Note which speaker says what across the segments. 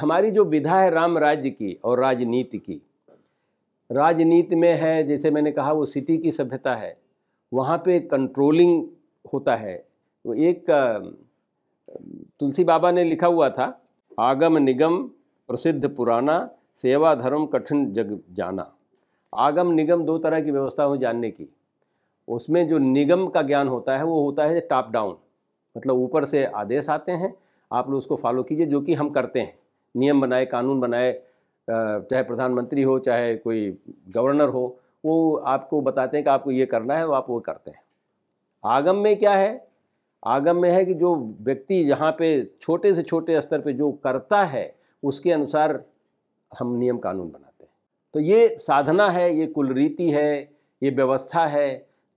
Speaker 1: हमारी जो विधा है राम राज्य की और राजनीति की राजनीति में है जैसे मैंने कहा वो सिटी की सभ्यता है वहाँ पे कंट्रोलिंग होता है वो एक तुलसी बाबा ने लिखा हुआ था आगम निगम प्रसिद्ध पुराना सेवा धर्म कठिन जग जाना आगम निगम दो तरह की व्यवस्था हो जानने की उसमें जो निगम का ज्ञान होता है वो होता है टॉप डाउन मतलब ऊपर से आदेश आते हैं आप लोग उसको फॉलो कीजिए जो कि हम करते हैं नियम बनाए कानून बनाए चाहे प्रधानमंत्री हो चाहे कोई गवर्नर हो वो आपको बताते हैं कि आपको ये करना है तो आप वो करते हैं आगम में क्या है आगम में है कि जो व्यक्ति यहाँ पे छोटे से छोटे स्तर पे जो करता है उसके अनुसार हम नियम कानून बनाते हैं तो ये साधना है ये कुल रीति है ये व्यवस्था है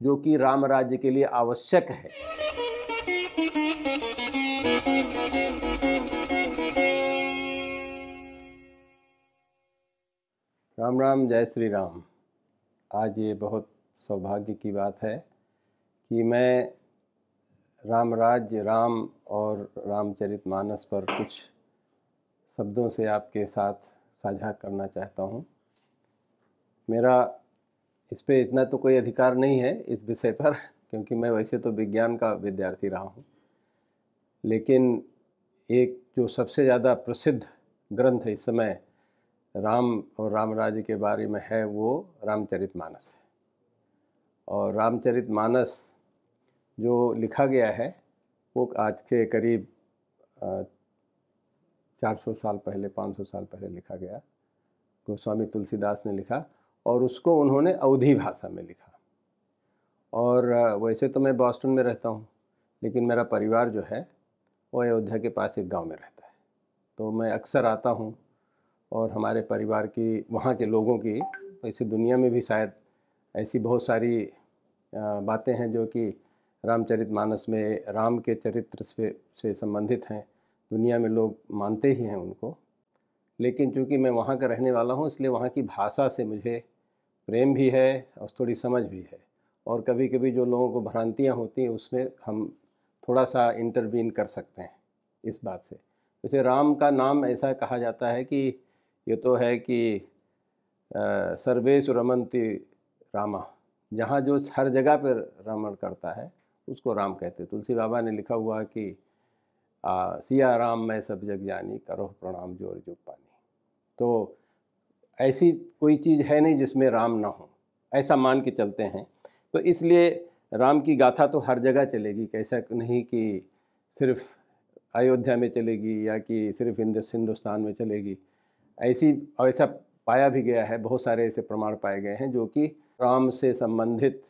Speaker 1: जो कि राम राज्य के लिए आवश्यक है राम राम जय श्री राम आज ये बहुत सौभाग्य की बात है कि मैं राम राज्य राम और रामचरित मानस पर कुछ शब्दों से आपके साथ साझा करना चाहता हूँ मेरा इस पर इतना तो कोई अधिकार नहीं है इस विषय पर क्योंकि मैं वैसे तो विज्ञान का विद्यार्थी रहा हूँ लेकिन एक जो सबसे ज़्यादा प्रसिद्ध ग्रंथ है इस समय राम और राम राज्य के बारे में है वो रामचरित मानस है और रामचरित मानस जो लिखा गया है वो आज के करीब 400 साल पहले 500 साल पहले लिखा गया गोस्वामी तुलसीदास ने लिखा और उसको उन्होंने अवधि भाषा में लिखा और वैसे तो मैं बॉस्टन में रहता हूँ लेकिन मेरा परिवार जो है वो अयोध्या के पास एक गांव में रहता है तो मैं अक्सर आता हूँ और हमारे परिवार की वहाँ के लोगों की ऐसे तो दुनिया में भी शायद ऐसी बहुत सारी बातें हैं जो कि रामचरित मानस में राम के चरित्र से से संबंधित हैं दुनिया में लोग मानते ही हैं उनको लेकिन चूंकि मैं वहाँ का रहने वाला हूँ इसलिए वहाँ की भाषा से मुझे प्रेम भी है और थोड़ी समझ भी है और कभी कभी जो लोगों को भ्रांतियाँ होती हैं उसमें हम थोड़ा सा इंटरवीन कर सकते हैं इस बात से जैसे राम का नाम ऐसा कहा जाता है कि ये तो है कि सर्वे सुरमंती रामा जहाँ जो हर जगह पर रमण करता है उसको राम कहते तुलसी बाबा ने लिखा हुआ कि आ, सिया राम मैं सब जग जानी करो प्रणाम जोर जो पानी तो ऐसी कोई चीज़ है नहीं जिसमें राम ना हो ऐसा मान के चलते हैं तो इसलिए राम की गाथा तो हर जगह चलेगी कैसा नहीं कि सिर्फ अयोध्या में चलेगी या कि सिर्फ हिंदुस्तान में चलेगी ऐसी ऐसा पाया भी गया है बहुत सारे ऐसे प्रमाण पाए गए हैं जो कि राम से संबंधित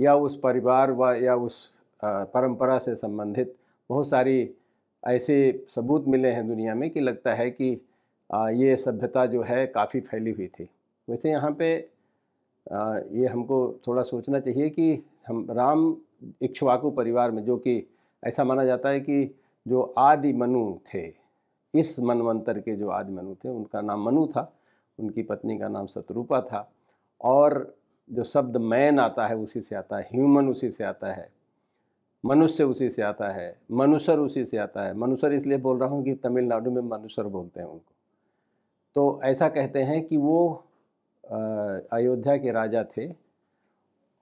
Speaker 1: या उस परिवार व या उस परंपरा से संबंधित बहुत सारी ऐसे सबूत मिले हैं दुनिया में कि लगता है कि ये सभ्यता जो है काफ़ी फैली हुई थी वैसे यहाँ पे ये हमको थोड़ा सोचना चाहिए कि हम राम इक्ष्वाकु परिवार में जो कि ऐसा माना जाता है कि जो आदि मनु थे इस मनवंतर के जो आदि मनु थे उनका नाम मनु था उनकी पत्नी का नाम शत्रुपा था और जो शब्द मैन आता है उसी से आता है ह्यूमन उसी से आता है मनुष्य उसी से आता है मनुसर उसी से आता है मनुसर इसलिए बोल रहा हूँ कि तमिलनाडु में मनुष्यर बोलते हैं उनको तो ऐसा कहते हैं कि वो अयोध्या के राजा थे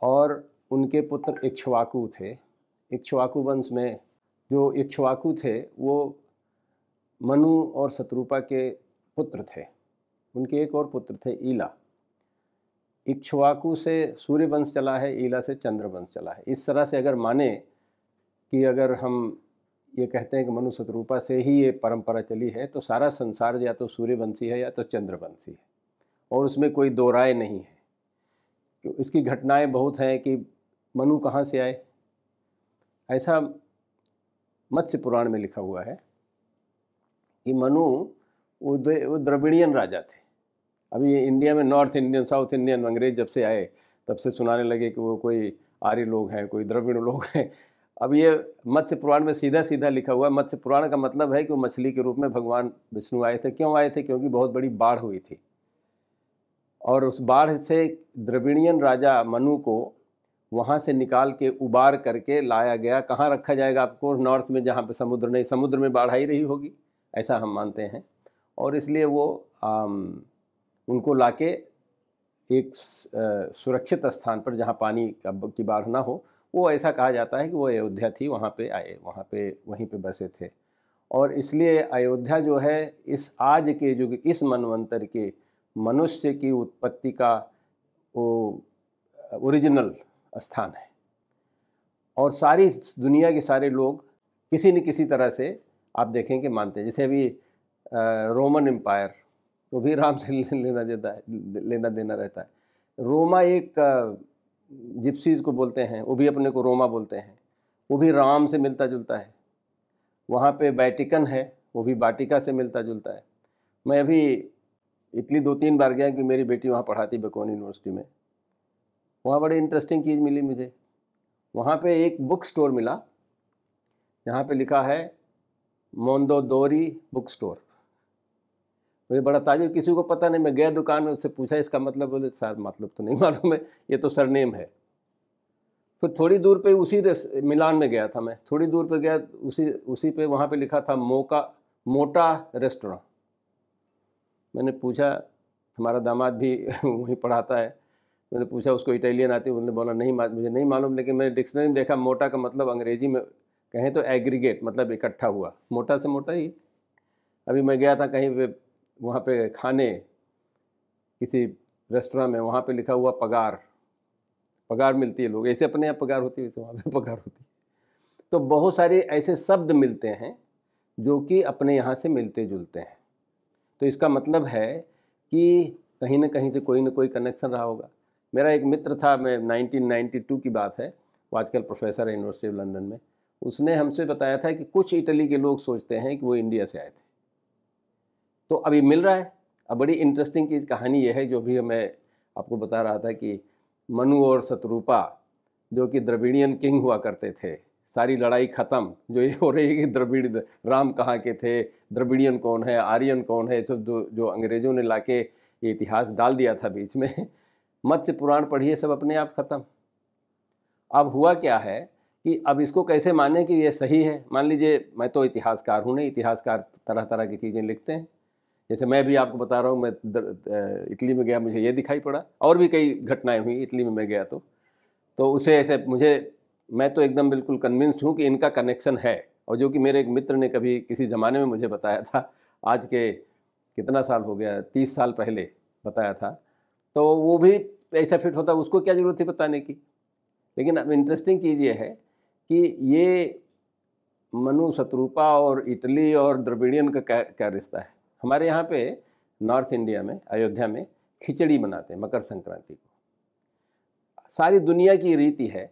Speaker 1: और उनके पुत्र इक्ष्वाकु थे इक्ष्वाकु वंश में जो इक्ष्वाकु थे वो मनु और शत्रुपा के पुत्र थे उनके एक और पुत्र थे ईला इक्ष्वाकु से सूर्यवंश चला है ईला से चंद्रवंश चला है इस तरह से अगर माने कि अगर हम ये कहते हैं कि मनु शत्रुपा से ही ये परंपरा चली है तो सारा संसार या तो सूर्यवंशी है या तो चंद्रवंशी है और उसमें कोई दो राय नहीं है तो इसकी घटनाएं बहुत हैं कि मनु कहाँ से आए ऐसा मत्स्य पुराण में लिखा हुआ है कि मनु वो वो द्रविड़ियन राजा थे अभी ये इंडिया में नॉर्थ इंडियन साउथ इंडियन अंग्रेज जब से आए तब से सुनाने लगे कि वो कोई आर्य लोग हैं कोई द्रविड़ लोग हैं अब ये मत्स्य पुराण में सीधा सीधा लिखा हुआ है मत्स्य पुराण का मतलब है कि वो मछली के रूप में भगवान विष्णु आए थे क्यों आए थे क्योंकि बहुत बड़ी बाढ़ हुई थी और उस बाढ़ से द्रविणियन राजा मनु को वहाँ से निकाल के उबार करके लाया गया कहाँ रखा जाएगा आपको नॉर्थ में जहाँ पे समुद्र नहीं समुद्र में बाढ़ आई रही होगी ऐसा हम मानते हैं और इसलिए वो आम, उनको लाके एक सुरक्षित स्थान पर जहाँ पानी की बाढ़ ना हो वो ऐसा कहा जाता है कि वो अयोध्या थी वहाँ पे आए वहाँ पे वहीं पे बसे थे और इसलिए अयोध्या जो है इस आज के जो इस मनवंतर के मनुष्य की उत्पत्ति का वो ओरिजिनल स्थान है और सारी दुनिया के सारे लोग किसी न किसी तरह से आप देखेंगे मानते हैं जैसे अभी रोमन एम्पायर तो भी राम से लेना देता है लेना देना रहता है रोमा एक जिप्सीज को बोलते हैं वो भी अपने को रोमा बोलते हैं वो भी राम से मिलता जुलता है वहाँ पे बैटिकन है वो भी बाटिका से मिलता जुलता है मैं अभी इटली दो तीन बार गया कि मेरी बेटी वहाँ पढ़ाती बेकोन यूनिवर्सिटी में वहाँ बड़ी इंटरेस्टिंग चीज़ मिली मुझे वहाँ पे एक बुक स्टोर मिला जहाँ पे लिखा है मोंदोदोरी बुक स्टोर मुझे बड़ा ताजुब किसी को पता नहीं मैं गया दुकान में उससे पूछा इसका मतलब बोले सर मतलब तो नहीं मालूम है ये तो सरनेम है फिर थोड़ी दूर पे उसी मिलान में गया था मैं थोड़ी दूर पे गया उसी उसी पे वहाँ पे लिखा था मोका मोटा रेस्टोरेंट मैंने पूछा हमारा दामाद भी वहीं पढ़ाता है मैंने पूछा उसको इटालियन आती है उन्होंने बोला नहीं मुझे नहीं मालूम लेकिन मैंने डिक्शनरी में देखा मोटा का मतलब अंग्रेजी में कहें तो एग्रीगेट मतलब इकट्ठा हुआ मोटा से मोटा ही अभी मैं गया था कहीं वे वहाँ पे खाने किसी रेस्टोरेंट में वहाँ पे लिखा हुआ पगार पगार मिलती है लोग ऐसे अपने यहाँ पगार होती है वैसे वहाँ पे पगार होती है तो बहुत सारे ऐसे शब्द मिलते हैं जो कि अपने यहाँ से मिलते जुलते हैं तो इसका मतलब है कि कहीं ना कहीं से कोई ना कोई कनेक्शन रहा होगा मेरा एक मित्र था मैं 1992 की बात है वो आजकल प्रोफेसर है यूनिवर्सिटी ऑफ लंदन में उसने हमसे बताया था कि कुछ इटली के लोग सोचते हैं कि वो इंडिया से आए थे तो अभी मिल रहा है अब बड़ी इंटरेस्टिंग चीज़ कहानी यह है जो भी मैं आपको बता रहा था कि मनु और शत्रुपा जो कि द्रविड़ियन किंग हुआ करते थे सारी लड़ाई ख़त्म जो ये हो रही है कि द्रविड़ राम कहाँ के थे द्रविड़ियन कौन है आर्यन कौन है सब जो जो अंग्रेज़ों ने ला ये इतिहास डाल दिया था बीच में मत्स्य पुराण पढ़िए सब अपने आप ख़त्म अब हुआ क्या है कि अब इसको कैसे माने कि ये सही है मान लीजिए मैं तो इतिहासकार हूँ नहीं इतिहासकार तरह तरह की चीज़ें लिखते हैं जैसे मैं भी आपको बता रहा हूँ मैं इटली में गया मुझे ये दिखाई पड़ा और भी कई घटनाएं हुई इटली में मैं गया तो तो उसे ऐसे मुझे मैं तो एकदम बिल्कुल कन्विंस्ड हूँ कि इनका कनेक्शन है और जो कि मेरे एक मित्र ने कभी किसी ज़माने में मुझे बताया था आज के कितना साल हो गया तीस साल पहले बताया था तो वो भी ऐसा फिट होता उसको क्या ज़रूरत थी बताने की लेकिन अब इंटरेस्टिंग चीज़ ये है कि ये मनु शत्रुपा और इटली और द्रविड़ियन का क्या क्या रिश्ता है हमारे यहाँ पे नॉर्थ इंडिया में अयोध्या में खिचड़ी मनाते हैं मकर संक्रांति को सारी दुनिया की रीति है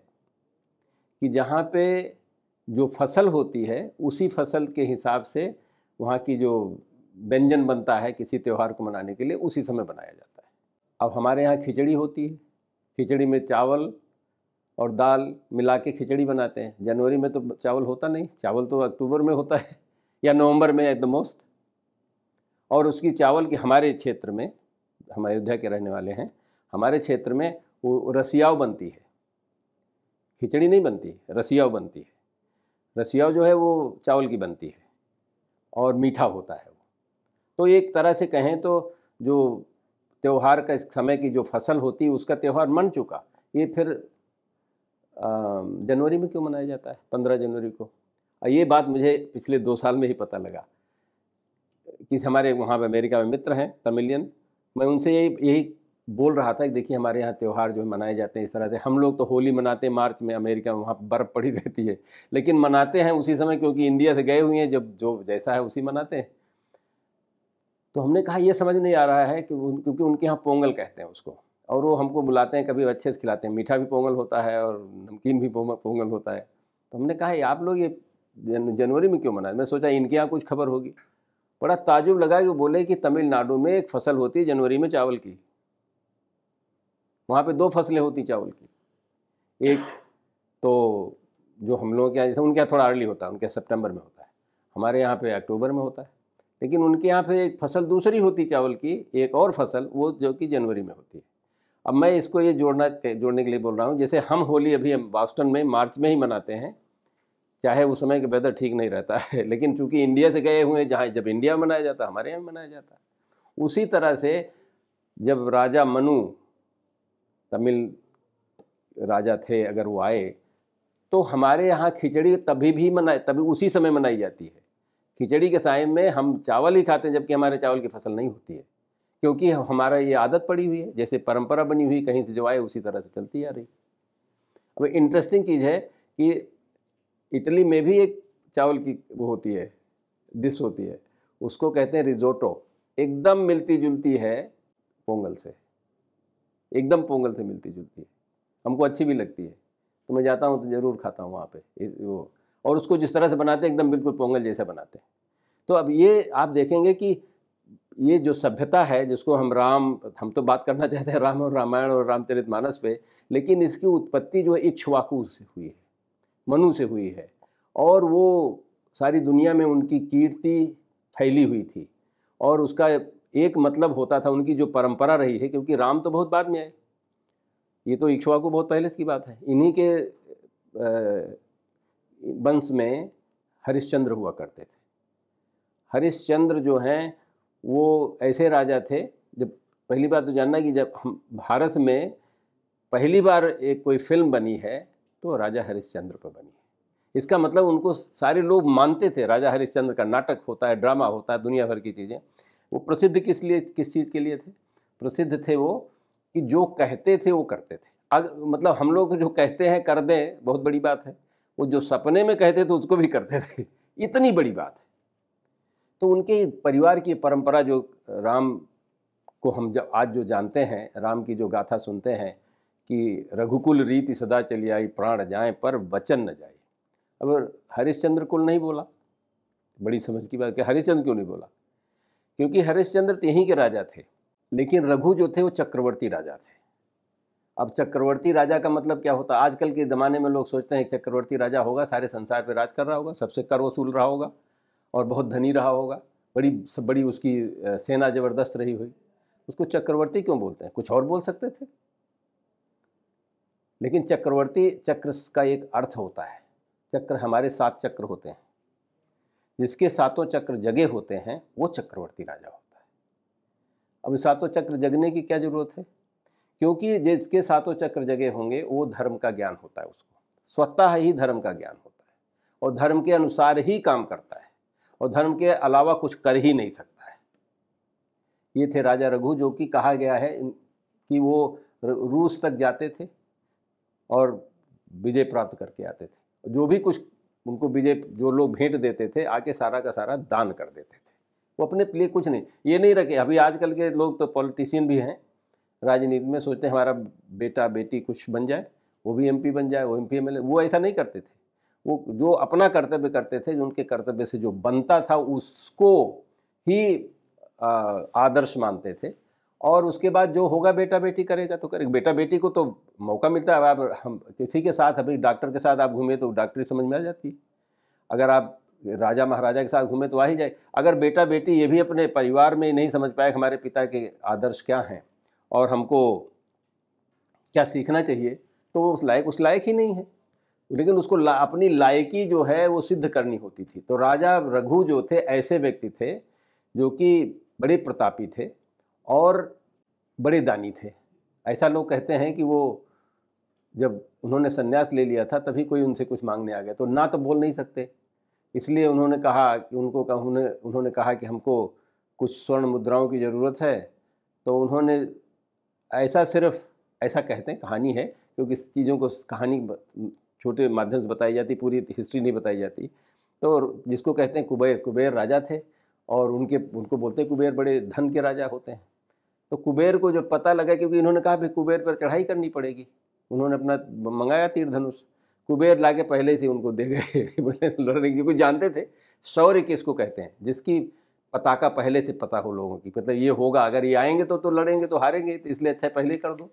Speaker 1: कि जहाँ पे जो फसल होती है उसी फसल के हिसाब से वहाँ की जो व्यंजन बनता है किसी त्यौहार को मनाने के लिए उसी समय बनाया जाता है अब हमारे यहाँ खिचड़ी होती है खिचड़ी में चावल और दाल मिला के खिचड़ी बनाते हैं जनवरी में तो चावल होता नहीं चावल तो अक्टूबर में होता है या नवंबर में एट द मोस्ट और उसकी चावल की हमारे क्षेत्र में हम अयोध्या के रहने वाले हैं हमारे क्षेत्र में वो रसियाव बनती है खिचड़ी नहीं बनती रसियाव बनती है रसियाव जो है वो चावल की बनती है और मीठा होता है वो तो एक तरह से कहें तो जो त्यौहार का इस समय की जो फसल होती है उसका त्यौहार मन चुका ये फिर जनवरी में क्यों मनाया जाता है पंद्रह जनवरी को ये बात मुझे पिछले दो साल में ही पता लगा कि हमारे वहाँ पर अमेरिका में मित्र हैं तमिलियन मैं उनसे यही यही बोल रहा था कि देखिए हमारे यहाँ त्यौहार जो है मनाए जाते हैं इस तरह से हम लोग तो होली मनाते हैं मार्च में अमेरिका में वहाँ बर्फ़ पड़ी रहती है लेकिन मनाते हैं उसी समय क्योंकि इंडिया से गए हुए हैं जब जो जैसा है उसी मनाते हैं तो हमने कहा यह समझ नहीं आ रहा है कि क्योंकि उनके यहाँ पोंगल कहते हैं उसको और वो हमको बुलाते हैं कभी अच्छे से खिलाते हैं मीठा भी पोंगल होता है और नमकीन भी पोंगल होता है तो हमने कहा आप लोग ये जनवरी में क्यों मनाए मैं सोचा इनके यहाँ कुछ खबर होगी बड़ा ताजुब लगा कि वो बोले कि तमिलनाडु में एक फसल होती है जनवरी में चावल की वहाँ पे दो फसलें होती चावल की एक तो जो हम लोगों के यहाँ जैसे उनके यहाँ थोड़ा अर्ली होता है उनके सितंबर में होता है हमारे यहाँ पे अक्टूबर में होता है लेकिन उनके यहाँ पे एक फसल दूसरी होती चावल की एक और फसल वो जो कि जनवरी में होती है अब मैं इसको ये जोड़ना जोड़ने के लिए बोल रहा हूँ जैसे हम होली अभी हम बॉस्टन में मार्च में ही मनाते हैं चाहे उस समय के वेदर ठीक नहीं रहता है लेकिन चूंकि इंडिया से गए हुए जहाँ जब इंडिया मनाया जाता हमारे यहाँ मनाया जाता उसी तरह से जब राजा मनु तमिल राजा थे अगर वो आए तो हमारे यहाँ खिचड़ी तभी भी मना तभी उसी समय मनाई जाती है खिचड़ी के साय में हम चावल ही खाते हैं जबकि हमारे चावल की फसल नहीं होती है क्योंकि हमारा ये आदत पड़ी हुई है जैसे परंपरा बनी हुई कहीं से जो आए उसी तरह से चलती आ रही अब इंटरेस्टिंग चीज़ है कि इटली में भी एक चावल की वो होती है डिश होती है उसको कहते हैं रिजोटो एकदम मिलती जुलती है पोंगल से एकदम पोंगल से मिलती जुलती है हमको अच्छी भी लगती है तो मैं जाता हूँ तो ज़रूर खाता हूँ वहाँ पे वो और उसको जिस तरह से बनाते हैं एकदम बिल्कुल पोंगल जैसा बनाते हैं तो अब ये आप देखेंगे कि ये जो सभ्यता है जिसको हम राम हम तो बात करना चाहते हैं राम और रामायण और रामचरित मानस पे लेकिन इसकी उत्पत्ति जो है इक्ष्वाकु से हुई है मनु से हुई है और वो सारी दुनिया में उनकी कीर्ति फैली हुई थी और उसका एक मतलब होता था उनकी जो परंपरा रही है क्योंकि राम तो बहुत बाद में आए ये तो इक्ष्वाकु बहुत पहले की बात है इन्हीं के वंश में हरिश्चंद्र हुआ करते थे हरिश्चंद्र जो हैं वो ऐसे राजा थे जब पहली बार तो जानना कि जब हम भारत में पहली बार एक कोई फिल्म बनी है तो राजा हरिश्चंद्र पर बनी है इसका मतलब उनको सारे लोग मानते थे राजा हरिश्चंद्र का नाटक होता है ड्रामा होता है दुनिया भर की चीज़ें वो प्रसिद्ध किस लिए किस चीज़ के लिए थे प्रसिद्ध थे वो कि जो कहते थे वो करते थे अग, मतलब हम लोग जो कहते हैं कर दें बहुत बड़ी बात है वो जो सपने में कहते थे उसको भी करते थे इतनी बड़ी बात है तो उनके परिवार की परंपरा जो राम को हम जब आज जो जानते हैं राम की जो गाथा सुनते हैं कि रघुकुल रीति सदा चली आई प्राण जाए पर वचन न जाए अब हरिश्चंद्र कुल नहीं बोला बड़ी समझ की बात कि हरिश्चंद्र क्यों नहीं बोला क्योंकि हरिश्चंद्र तो यहीं के राजा थे लेकिन रघु जो थे वो चक्रवर्ती राजा थे अब चक्रवर्ती राजा का मतलब क्या होता आजकल के ज़माने में लोग सोचते हैं चक्रवर्ती राजा होगा सारे संसार पर राज कर रहा होगा सबसे कर वसूल रहा होगा और बहुत धनी रहा होगा बड़ी बड़ी उसकी सेना ज़बरदस्त रही हुई उसको चक्रवर्ती क्यों बोलते हैं कुछ और बोल सकते थे लेकिन चक्रवर्ती चक्र का एक अर्थ होता है चक्र हमारे सात चक्र होते हैं जिसके सातों चक्र जगे होते हैं वो चक्रवर्ती राजा होता है अब सातों चक्र जगने की क्या ज़रूरत है क्योंकि जिसके सातों चक्र जगे होंगे वो धर्म का ज्ञान होता है उसको स्वतः ही धर्म का ज्ञान होता है और धर्म के अनुसार ही काम करता है और धर्म के अलावा कुछ कर ही नहीं सकता है ये थे राजा रघु जो कि कहा गया है कि वो रूस तक जाते थे और विजय प्राप्त करके आते थे जो भी कुछ उनको विजय जो लोग भेंट देते थे आके सारा का सारा दान कर देते थे वो अपने लिए कुछ नहीं ये नहीं रखे अभी आजकल के लोग तो पॉलिटिशियन भी हैं राजनीति में सोचते हैं हमारा बेटा बेटी कुछ बन जाए वो भी एमपी बन जाए वो एमपी पी वो ऐसा नहीं करते थे वो जो अपना कर्तव्य करते थे जो उनके कर्तव्य से जो बनता था उसको ही आदर्श मानते थे और उसके बाद जो होगा बेटा बेटी करेगा तो करेगा बेटा बेटी को तो मौका मिलता है आप हम किसी के साथ अभी डॉक्टर के साथ आप घूमें तो डॉक्टरी समझ में आ जाती है अगर आप राजा महाराजा के साथ घूमें तो आ ही जाए अगर बेटा बेटी ये भी अपने परिवार में नहीं समझ पाए हमारे पिता के आदर्श क्या हैं और हमको क्या सीखना चाहिए तो वो उस लायक उस लायक ही नहीं है लेकिन उसको ला, अपनी लायकी जो है वो सिद्ध करनी होती थी तो राजा रघु जो थे ऐसे व्यक्ति थे जो कि बड़े प्रतापी थे और बड़े दानी थे ऐसा लोग कहते हैं कि वो जब उन्होंने संन्यास ले लिया था तभी कोई उनसे कुछ मांगने आ गया तो ना तो बोल नहीं सकते इसलिए उन्होंने कहा कि उनको कहा उन्होंने उन्होंने कहा कि हमको कुछ स्वर्ण मुद्राओं की ज़रूरत है तो उन्होंने ऐसा सिर्फ ऐसा कहते हैं कहानी है क्योंकि इस चीज़ों को कहानी छोटे माध्यम से बताई जाती पूरी हिस्ट्री नहीं बताई जाती तो जिसको कहते हैं कुबेर कुबेर राजा थे और उनके उनको बोलते हैं कुबेर बड़े धन के राजा होते हैं तो कुबेर को जब पता लगा क्योंकि इन्होंने कहा भाई कुबेर पर चढ़ाई करनी पड़ेगी उन्होंने अपना मंगाया तीर धनुष कुबेर ला के पहले से उनको दे गए बोले लड़ने क्योंकि जानते थे शौर्य किसको कहते हैं जिसकी पताका पहले से पता हो लोगों की मतलब ये होगा अगर ये आएंगे तो तो लड़ेंगे तो हारेंगे तो इसलिए अच्छा पहले कर दूँ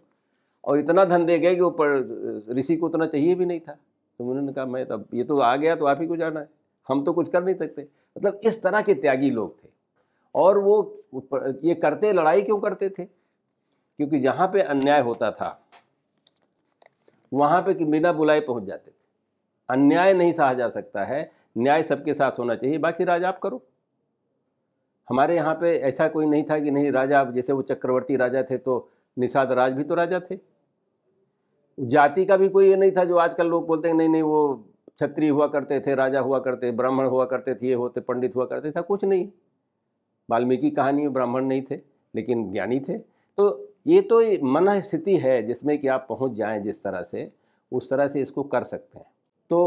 Speaker 1: और इतना धन दे गए कि ऊपर ऋषि को उतना चाहिए भी नहीं था तो उन्होंने कहा मैं तब ये तो आ गया तो आप ही को जाना है हम तो कुछ कर नहीं सकते मतलब इस तरह के त्यागी लोग थे और वो ये करते लड़ाई क्यों करते थे क्योंकि जहाँ पे अन्याय होता था वहाँ पे बिना बुलाए पहुँच जाते थे अन्याय नहीं सहा जा सकता है न्याय सबके साथ होना चाहिए बाकी राज आप करो हमारे यहाँ पे ऐसा कोई नहीं था कि नहीं राजा जैसे वो चक्रवर्ती राजा थे तो निषाद राज भी तो राजा थे जाति का भी कोई ये नहीं था जो आजकल लोग बोलते हैं नहीं नहीं वो क्षत्रिय हुआ करते थे राजा हुआ करते ब्राह्मण हुआ करते थे ये होते पंडित हुआ करते था कुछ नहीं वाल्मीकि कहानी में ब्राह्मण नहीं थे लेकिन ज्ञानी थे तो ये तो मन स्थिति है जिसमें कि आप पहुंच जाएं जिस तरह से उस तरह से इसको कर सकते हैं तो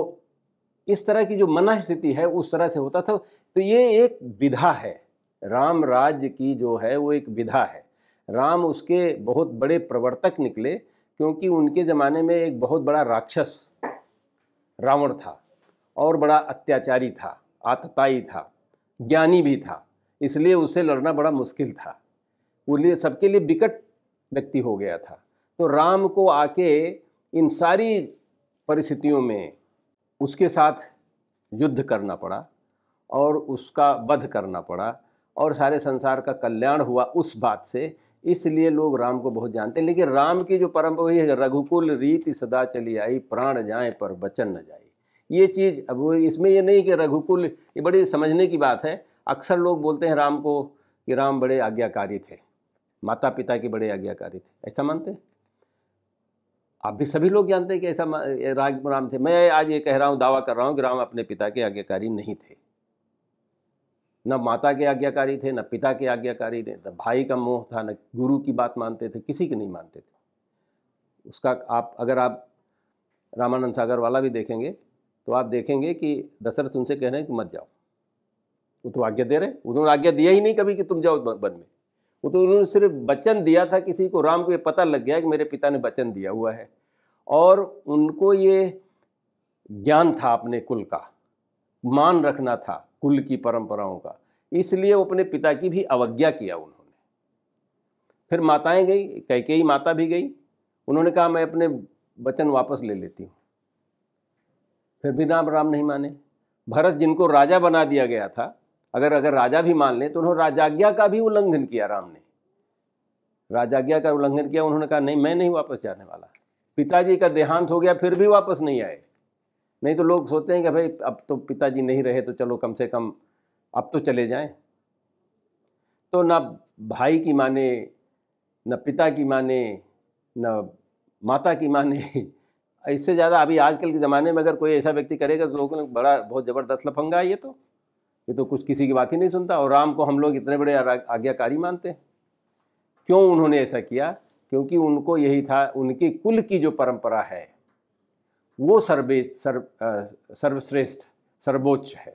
Speaker 1: इस तरह की जो मन स्थिति है उस तरह से होता था तो ये एक विधा है राम राज्य की जो है वो एक विधा है राम उसके बहुत बड़े प्रवर्तक निकले क्योंकि उनके ज़माने में एक बहुत बड़ा राक्षस रावण था और बड़ा अत्याचारी था आतताई था ज्ञानी भी था इसलिए उसे लड़ना बड़ा मुश्किल था वो लिए सबके लिए विकट व्यक्ति हो गया था तो राम को आके इन सारी परिस्थितियों में उसके साथ युद्ध करना पड़ा और उसका वध करना पड़ा और सारे संसार का कल्याण हुआ उस बात से इसलिए लोग राम को बहुत जानते हैं लेकिन राम की जो परंपरा वही है रघुकुल रीति सदा चली आई प्राण जाए पर वचन न जाए ये चीज़ अब इसमें ये नहीं कि रघुकुल ये बड़ी समझने की बात है अक्सर लोग बोलते हैं राम को कि राम बड़े आज्ञाकारी थे माता पिता के बड़े आज्ञाकारी थे ऐसा मानते आप भी सभी लोग जानते हैं कि ऐसा राम थे मैं आज ये कह रहा हूँ दावा कर रहा हूँ कि राम अपने पिता के आज्ञाकारी नहीं थे न माता के आज्ञाकारी थे न पिता के आज्ञाकारी थे न भाई का मोह था न गुरु की बात मानते थे किसी की नहीं मानते थे उसका आप अगर आप रामानंद सागर वाला भी देखेंगे तो आप देखेंगे कि दशरथ उनसे कह रहे हैं कि मत जाओ वो तो आज्ञा दे रहे उन्होंने आज्ञा दिया ही नहीं कभी कि तुम जाओ वन में वो तो उन्होंने सिर्फ वचन दिया था किसी को राम को ये पता लग गया कि मेरे पिता ने वचन दिया हुआ है और उनको ये ज्ञान था अपने कुल का मान रखना था कुल की परंपराओं का इसलिए वो अपने पिता की भी अवज्ञा किया उन्होंने फिर माताएं गई कैकेयी माता भी गई उन्होंने कहा मैं अपने वचन वापस ले लेती हूँ फिर भी राम राम नहीं माने भरत जिनको राजा बना दिया गया था अगर अगर राजा भी मान लें तो उन्होंने राजाज्ञा का भी उल्लंघन किया राम ने राजाज्ञा का उल्लंघन किया उन्होंने कहा नहीं मैं नहीं वापस जाने वाला पिताजी का देहांत हो गया फिर भी वापस नहीं आए नहीं तो लोग सोचते हैं कि भाई अब तो पिताजी नहीं रहे तो चलो कम से कम अब तो चले जाएं तो ना भाई की माने न पिता की माने न माता की माने इससे ज़्यादा अभी आजकल के ज़माने में अगर कोई ऐसा व्यक्ति करेगा तो लोगों ने बड़ा बहुत ज़बरदस्त लफंगा ये तो ये तो कुछ किसी की बात ही नहीं सुनता और राम को हम लोग इतने बड़े आज्ञाकारी मानते हैं क्यों उन्होंने ऐसा किया क्योंकि उनको यही था उनकी कुल की जो परंपरा है वो सर्वे सर्व सर्वश्रेष्ठ सर्वोच्च है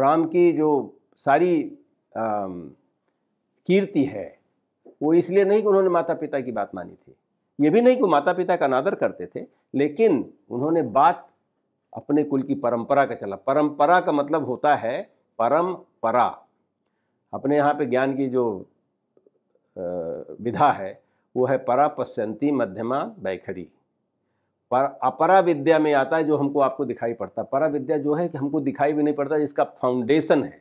Speaker 1: राम की जो सारी कीर्ति है वो इसलिए नहीं कि उन्होंने माता पिता की बात मानी थी ये भी नहीं कि माता पिता का नादर करते थे लेकिन उन्होंने बात अपने कुल की परंपरा का चला परंपरा का मतलब होता है परंपरा अपने यहाँ पे ज्ञान की जो विधा है वो है परा पश्यंती मध्यमा बैखरी पर अपरा विद्या में आता है जो हमको आपको दिखाई पड़ता है परा विद्या जो है कि हमको दिखाई भी नहीं पड़ता जिसका फाउंडेशन है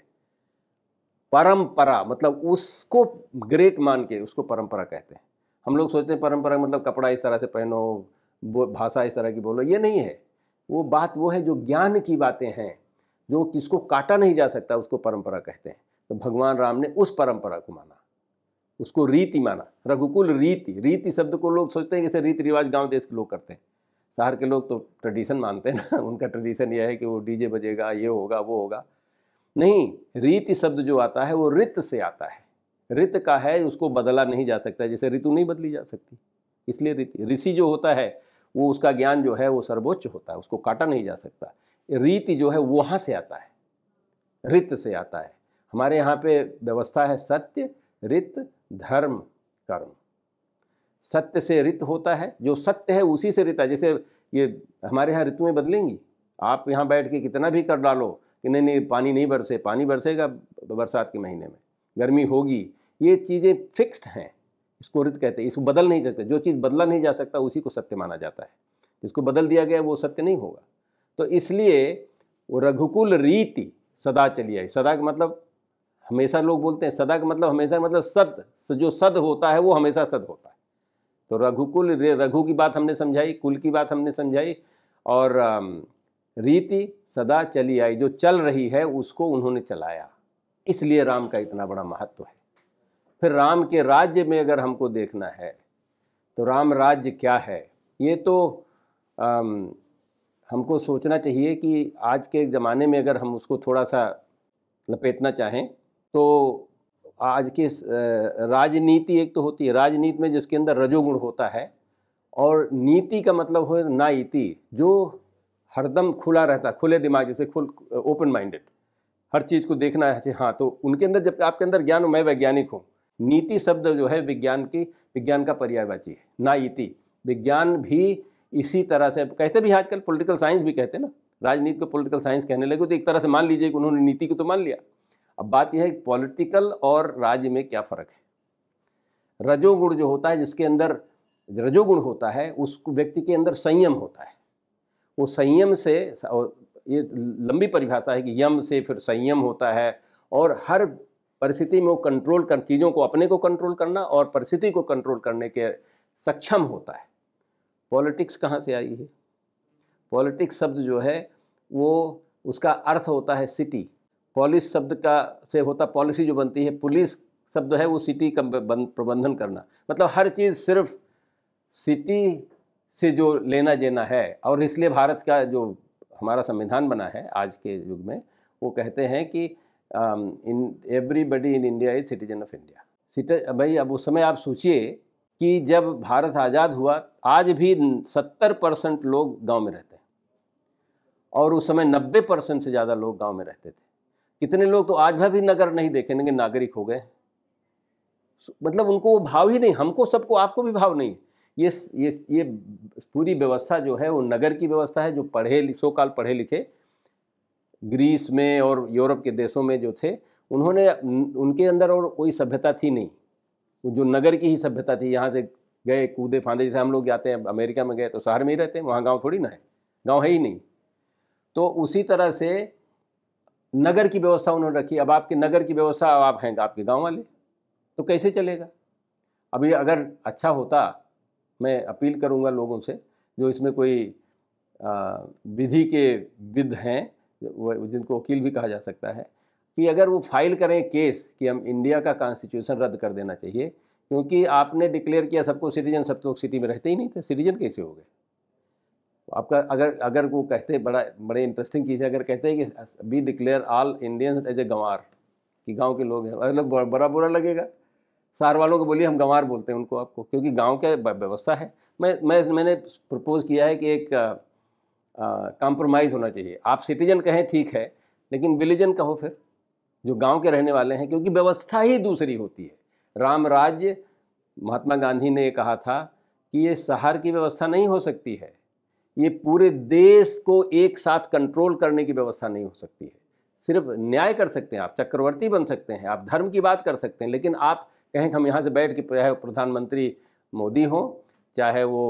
Speaker 1: परंपरा मतलब उसको ग्रेट मान के उसको परंपरा कहते हैं हम लोग सोचते हैं परंपरा मतलब कपड़ा इस तरह से पहनो भाषा इस तरह की बोलो ये नहीं है वो बात वो है जो ज्ञान की बातें हैं जो किसको काटा नहीं जा सकता उसको परंपरा कहते हैं तो भगवान राम ने उस परंपरा को माना उसको रीति माना रघुकुल रीति रीति शब्द को लोग सोचते हैं जैसे रीति रिवाज गांव देश के लोग करते हैं शहर के लोग तो ट्रेडिशन मानते हैं ना उनका ट्रेडिशन यह है कि वो डीजे बजेगा ये होगा वो होगा नहीं रीति शब्द जो आता है वो रित से आता है रित का है उसको बदला नहीं जा सकता जैसे ऋतु नहीं बदली जा सकती इसलिए रीति ऋषि जो होता है वो उसका ज्ञान जो है वो सर्वोच्च होता है उसको काटा नहीं जा सकता रीति जो है वहाँ से आता है रित से आता है हमारे यहाँ पे व्यवस्था है सत्य रित धर्म कर्म सत्य से रित होता है जो सत्य है उसी से है जैसे ये हमारे यहाँ ऋतुएँ बदलेंगी आप यहाँ बैठ के कितना भी कर डालो कि नहीं नहीं पानी नहीं बरसे पानी बरसेगा बरसात के महीने में गर्मी होगी ये चीज़ें फिक्स्ड हैं इसको रित कहते हैं इसको बदल नहीं सकते जो चीज़ बदला नहीं जा सकता उसी को सत्य माना जाता है जिसको बदल दिया गया वो सत्य नहीं होगा तो इसलिए वो रघुकुल रीति सदा चली आई सदा का मतलब हमेशा लोग बोलते हैं सदा का मतलब हमेशा मतलब सद जो सद होता है वो हमेशा सद होता है तो रघुकुल रघु की बात हमने समझाई कुल की बात हमने समझाई और रीति सदा चली आई जो चल रही है उसको उन्होंने चलाया इसलिए राम का इतना बड़ा महत्व है फिर राम के राज्य में अगर हमको देखना है तो राम राज्य क्या है ये तो आम, हमको सोचना चाहिए कि आज के ज़माने में अगर हम उसको थोड़ा सा लपेटना चाहें तो आज के राजनीति एक तो होती है राजनीति में जिसके अंदर रजोगुण होता है और नीति का मतलब हो ना इति जो हरदम खुला रहता खुले दिमाग जैसे खुल ओपन माइंडेड हर चीज़ को देखना है हाँ तो उनके अंदर जब आपके अंदर ज्ञान हो मैं वैज्ञानिक हूँ नीति शब्द जो है विज्ञान की विज्ञान का पर्यायवाची है ना इति विज्ञान भी इसी तरह से कहते भी आजकल पॉलिटिकल साइंस भी कहते हैं ना राजनीति को पॉलिटिकल साइंस कहने लगे तो एक तरह से मान लीजिए कि उन्होंने नीति को तो मान लिया अब बात यह है कि पॉलिटिकल और राज्य में क्या फ़र्क है रजोगुण जो होता है जिसके अंदर रजोगुण होता है उस व्यक्ति के अंदर संयम होता है वो संयम से ये लंबी परिभाषा है कि यम से फिर संयम होता है और हर परिस्थिति में वो कंट्रोल कर चीज़ों को अपने को कंट्रोल करना और परिस्थिति को कंट्रोल करने के सक्षम होता है पॉलिटिक्स कहाँ से आई है पॉलिटिक्स शब्द जो है वो उसका अर्थ होता है सिटी पॉलिस शब्द का से होता पॉलिसी जो बनती है पुलिस शब्द है वो सिटी का प्रबंधन करना मतलब हर चीज़ सिर्फ सिटी से जो लेना देना है और इसलिए भारत का जो हमारा संविधान बना है आज के युग में वो कहते हैं कि in everybody in India is citizen of India city भाई अब उस समय आप सोचिए कि जब भारत आज़ाद हुआ आज भी सत्तर परसेंट लोग गांव में रहते हैं और उस समय नब्बे परसेंट से ज़्यादा लोग गांव में रहते थे कितने लोग तो आज भी नगर नहीं देखेंगे नागरिक हो गए मतलब उनको वो भाव ही नहीं हमको सबको आपको भी भाव नहीं ये ये ये पूरी व्यवस्था जो है वो नगर की व्यवस्था है जो पढ़े सो काल पढ़े लिखे ग्रीस में और यूरोप के देशों में जो थे उन्होंने उनके अंदर और कोई सभ्यता थी नहीं जो नगर की ही सभ्यता थी यहाँ से गए कूदे फांदे जैसे हम लोग जाते हैं अमेरिका में गए तो शहर में ही रहते हैं वहाँ गाँव थोड़ी ना है गाँव है ही नहीं तो उसी तरह से नगर की व्यवस्था उन्होंने रखी अब आपके नगर की व्यवस्था आप हैं आपके गांव वाले तो कैसे चलेगा अभी अगर अच्छा होता मैं अपील करूंगा लोगों से जो इसमें कोई विधि के विद हैं जिनको वकील भी कहा जा सकता है कि अगर वो फाइल करें केस कि हम इंडिया का कॉन्स्टिट्यूशन रद्द कर देना चाहिए क्योंकि आपने डिक्लेयर किया सबको सिटीजन सब लोग सिटी में रहते ही नहीं थे सिटीजन कैसे हो गए आपका अगर अगर वो कहते बड़ा बड़े इंटरेस्टिंग चीज़ है अगर कहते हैं कि be declare all Indians as a गंवार कि गांव के लोग हैं मतलब बड़ा बुरा लगेगा सार वालों को बोलिए हम गंवार बोलते हैं उनको आपको क्योंकि गांव का व्यवस्था है मैं मैं मैंने प्रपोज़ किया है कि एक कॉम्प्रोमाइज़ होना चाहिए आप सिटीजन कहें ठीक है लेकिन विलिजन कहो फिर जो गांव के रहने वाले हैं क्योंकि व्यवस्था ही दूसरी होती है राम राज्य महात्मा गांधी ने कहा था कि ये शहर की व्यवस्था नहीं हो सकती है ये पूरे देश को एक साथ कंट्रोल करने की व्यवस्था नहीं हो सकती है सिर्फ न्याय कर सकते हैं आप चक्रवर्ती बन सकते हैं आप धर्म की बात कर सकते हैं लेकिन आप कहें हम यहाँ से बैठ के चाहे प्रधानमंत्री मोदी हों चाहे वो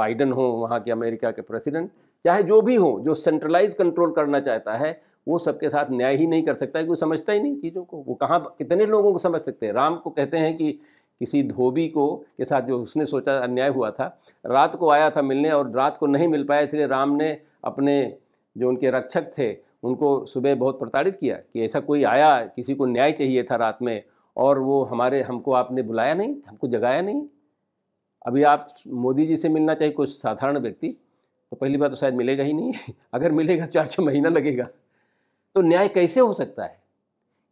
Speaker 1: बाइडन हो वहाँ के अमेरिका के प्रेसिडेंट चाहे जो भी हो जो सेंट्रलाइज कंट्रोल करना चाहता है वो सबके साथ न्याय ही नहीं कर सकता है क्योंकि समझता ही नहीं चीज़ों को वो कहाँ कितने लोगों को समझ सकते हैं राम को कहते हैं कि किसी धोबी को के साथ जो उसने सोचा अन्याय हुआ था रात को आया था मिलने और रात को नहीं मिल पाया इसलिए राम ने अपने जो उनके रक्षक थे उनको सुबह बहुत प्रताड़ित किया कि ऐसा कोई आया किसी को न्याय चाहिए था रात में और वो हमारे हमको आपने बुलाया नहीं हमको जगाया नहीं अभी आप मोदी जी से मिलना चाहिए कुछ साधारण व्यक्ति तो पहली बात तो शायद मिलेगा ही नहीं अगर मिलेगा चार छः महीना लगेगा तो न्याय कैसे हो सकता है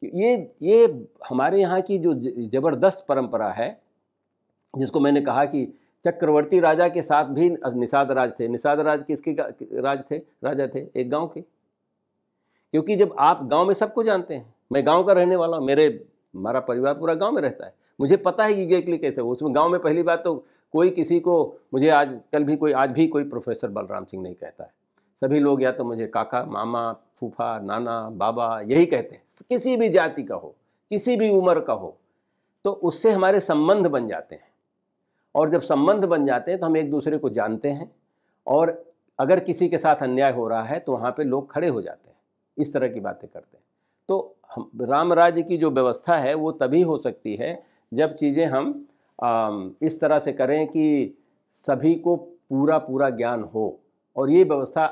Speaker 1: ये ये हमारे यहाँ की जो ज़बरदस्त परंपरा है जिसको मैंने कहा कि चक्रवर्ती राजा के साथ भी निषाद राज थे निषाद राज किसके राज थे राजा थे एक गांव के क्योंकि जब आप गांव में सबको जानते हैं मैं गांव का रहने वाला हूँ मेरे हमारा परिवार पूरा गांव में रहता है मुझे पता है कि एग्जैक्टली कैसे हो उसमें गांव में पहली बात तो कोई किसी को मुझे आज कल भी कोई आज भी कोई प्रोफेसर बलराम सिंह नहीं कहता है सभी लोग या तो मुझे काका मामा फूफा नाना बाबा यही कहते हैं किसी भी जाति का हो किसी भी उम्र का हो तो उससे हमारे संबंध बन जाते हैं और जब संबंध बन जाते हैं तो हम एक दूसरे को जानते हैं और अगर किसी के साथ अन्याय हो रहा है तो वहाँ पे लोग खड़े हो जाते हैं इस तरह की बातें करते हैं तो हम राम राज्य की जो व्यवस्था है वो तभी हो सकती है जब चीज़ें हम आ, इस तरह से करें कि सभी को पूरा पूरा ज्ञान हो और ये व्यवस्था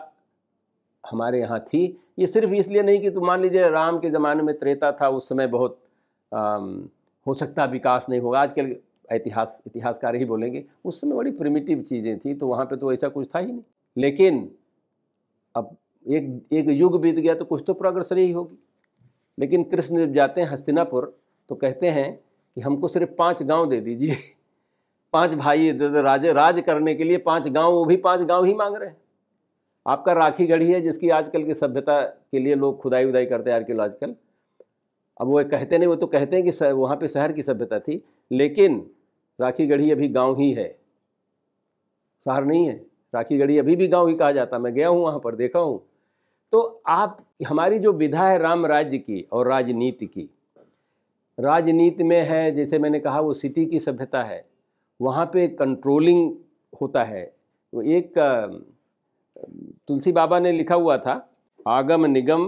Speaker 1: हमारे यहाँ थी ये सिर्फ इसलिए नहीं कि तुम मान लीजिए राम के ज़माने में त्रेता था उस समय बहुत आ, हो सकता विकास नहीं होगा आजकल इतिहास इतिहासकार ही बोलेंगे उस समय बड़ी प्रिमिटिव चीज़ें थी तो वहाँ पे तो ऐसा कुछ था ही नहीं लेकिन अब एक एक युग बीत गया तो कुछ तो प्रोग्रेस रही होगी लेकिन कृष्ण जब जाते हैं हस्तिनापुर तो कहते हैं कि हमको सिर्फ पाँच गांव दे दीजिए पांच भाई राज राज करने के लिए पांच गांव वो भी पांच गांव ही मांग रहे हैं आपका राखी गढ़ी है जिसकी आजकल की सभ्यता के लिए लोग खुदाई उदाई करते हैं आर्कियोलॉजिकल आजकल अब वो कहते नहीं वो तो कहते हैं कि वहाँ पे शहर की सभ्यता थी लेकिन राखी गढ़ी अभी गांव ही है शहर नहीं है राखी गढ़ी अभी भी गांव ही कहा जाता मैं गया हूँ वहाँ पर देखा हूँ तो आप हमारी जो विधा है राम राज्य की और राजनीति की राजनीति में है जैसे मैंने कहा वो सिटी की सभ्यता है वहाँ पे कंट्रोलिंग होता है वो एक तुलसी बाबा ने लिखा हुआ था आगम निगम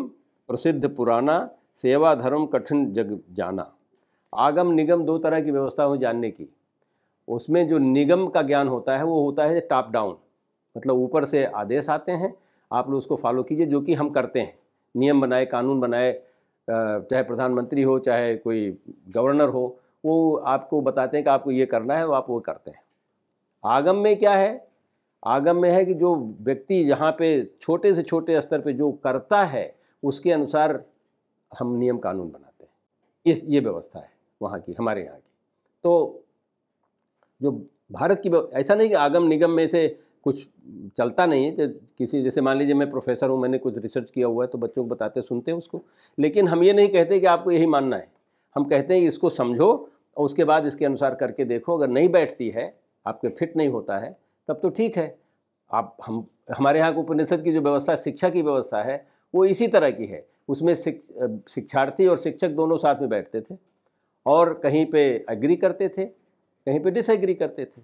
Speaker 1: प्रसिद्ध पुराना सेवा धर्म कठिन जग जाना आगम निगम दो तरह की व्यवस्था हो जानने की उसमें जो निगम का ज्ञान होता है वो होता है टॉप डाउन मतलब ऊपर से आदेश आते हैं आप लोग उसको फॉलो कीजिए जो कि हम करते हैं नियम बनाए कानून बनाए चाहे प्रधानमंत्री हो चाहे कोई गवर्नर हो वो आपको बताते हैं कि आपको ये करना है वो आप वो करते हैं आगम में क्या है आगम में है कि जो व्यक्ति यहाँ पे छोटे से छोटे स्तर पे जो करता है उसके अनुसार हम नियम कानून बनाते हैं इस ये व्यवस्था है वहाँ की हमारे यहाँ की तो जो भारत की ऐसा नहीं कि आगम निगम में से कुछ चलता नहीं है किसी जैसे मान लीजिए मैं प्रोफेसर हूँ मैंने कुछ रिसर्च किया हुआ है तो बच्चों को बताते सुनते हैं उसको लेकिन हम ये नहीं कहते कि आपको यही मानना है हम कहते हैं इसको समझो और उसके बाद इसके अनुसार करके देखो अगर नहीं बैठती है आपके फिट नहीं होता है तब तो ठीक है आप हम हमारे यहाँ उपनिषद की जो व्यवस्था शिक्षा की व्यवस्था है वो इसी तरह की है उसमें शिक्षार्थी और शिक्षक दोनों साथ में बैठते थे और कहीं पे एग्री करते थे कहीं पे डिसएग्री करते थे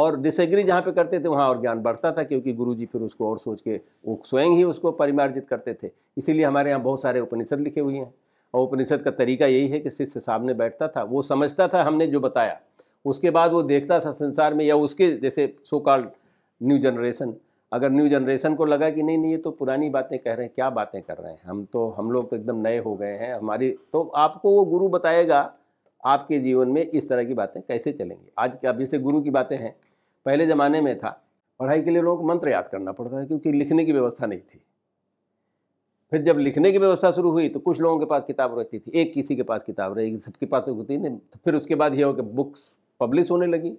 Speaker 1: और डिसएग्री जहाँ पे करते थे वहाँ और ज्ञान बढ़ता था क्योंकि गुरुजी फिर उसको और सोच के वो स्वयं ही उसको परिमार्जित करते थे इसीलिए हमारे यहाँ बहुत सारे उपनिषद लिखे हुए हैं और उपनिषद का तरीका यही है कि शिष्य सामने बैठता था वो समझता था हमने जो बताया उसके बाद वो देखता था संसार में या उसके जैसे सो कॉल्ड न्यू जनरेशन अगर न्यू जनरेशन को लगा कि नहीं नहीं ये तो पुरानी बातें कह रहे हैं क्या बातें कर रहे हैं हम तो हम लोग तो एकदम नए हो गए हैं हमारी तो आपको वो गुरु बताएगा आपके जीवन में इस तरह की बातें कैसे चलेंगी आज के अभी से गुरु की बातें हैं पहले ज़माने में था पढ़ाई के लिए लोगों को मंत्र याद करना पड़ता है क्योंकि लिखने की व्यवस्था नहीं थी फिर जब लिखने की व्यवस्था शुरू हुई तो कुछ लोगों के पास किताब रहती थी एक किसी के पास किताब रहेगी सबके पास तो होती नहीं तो फिर उसके बाद ये हो कि बुक्स पब्लिश होने लगी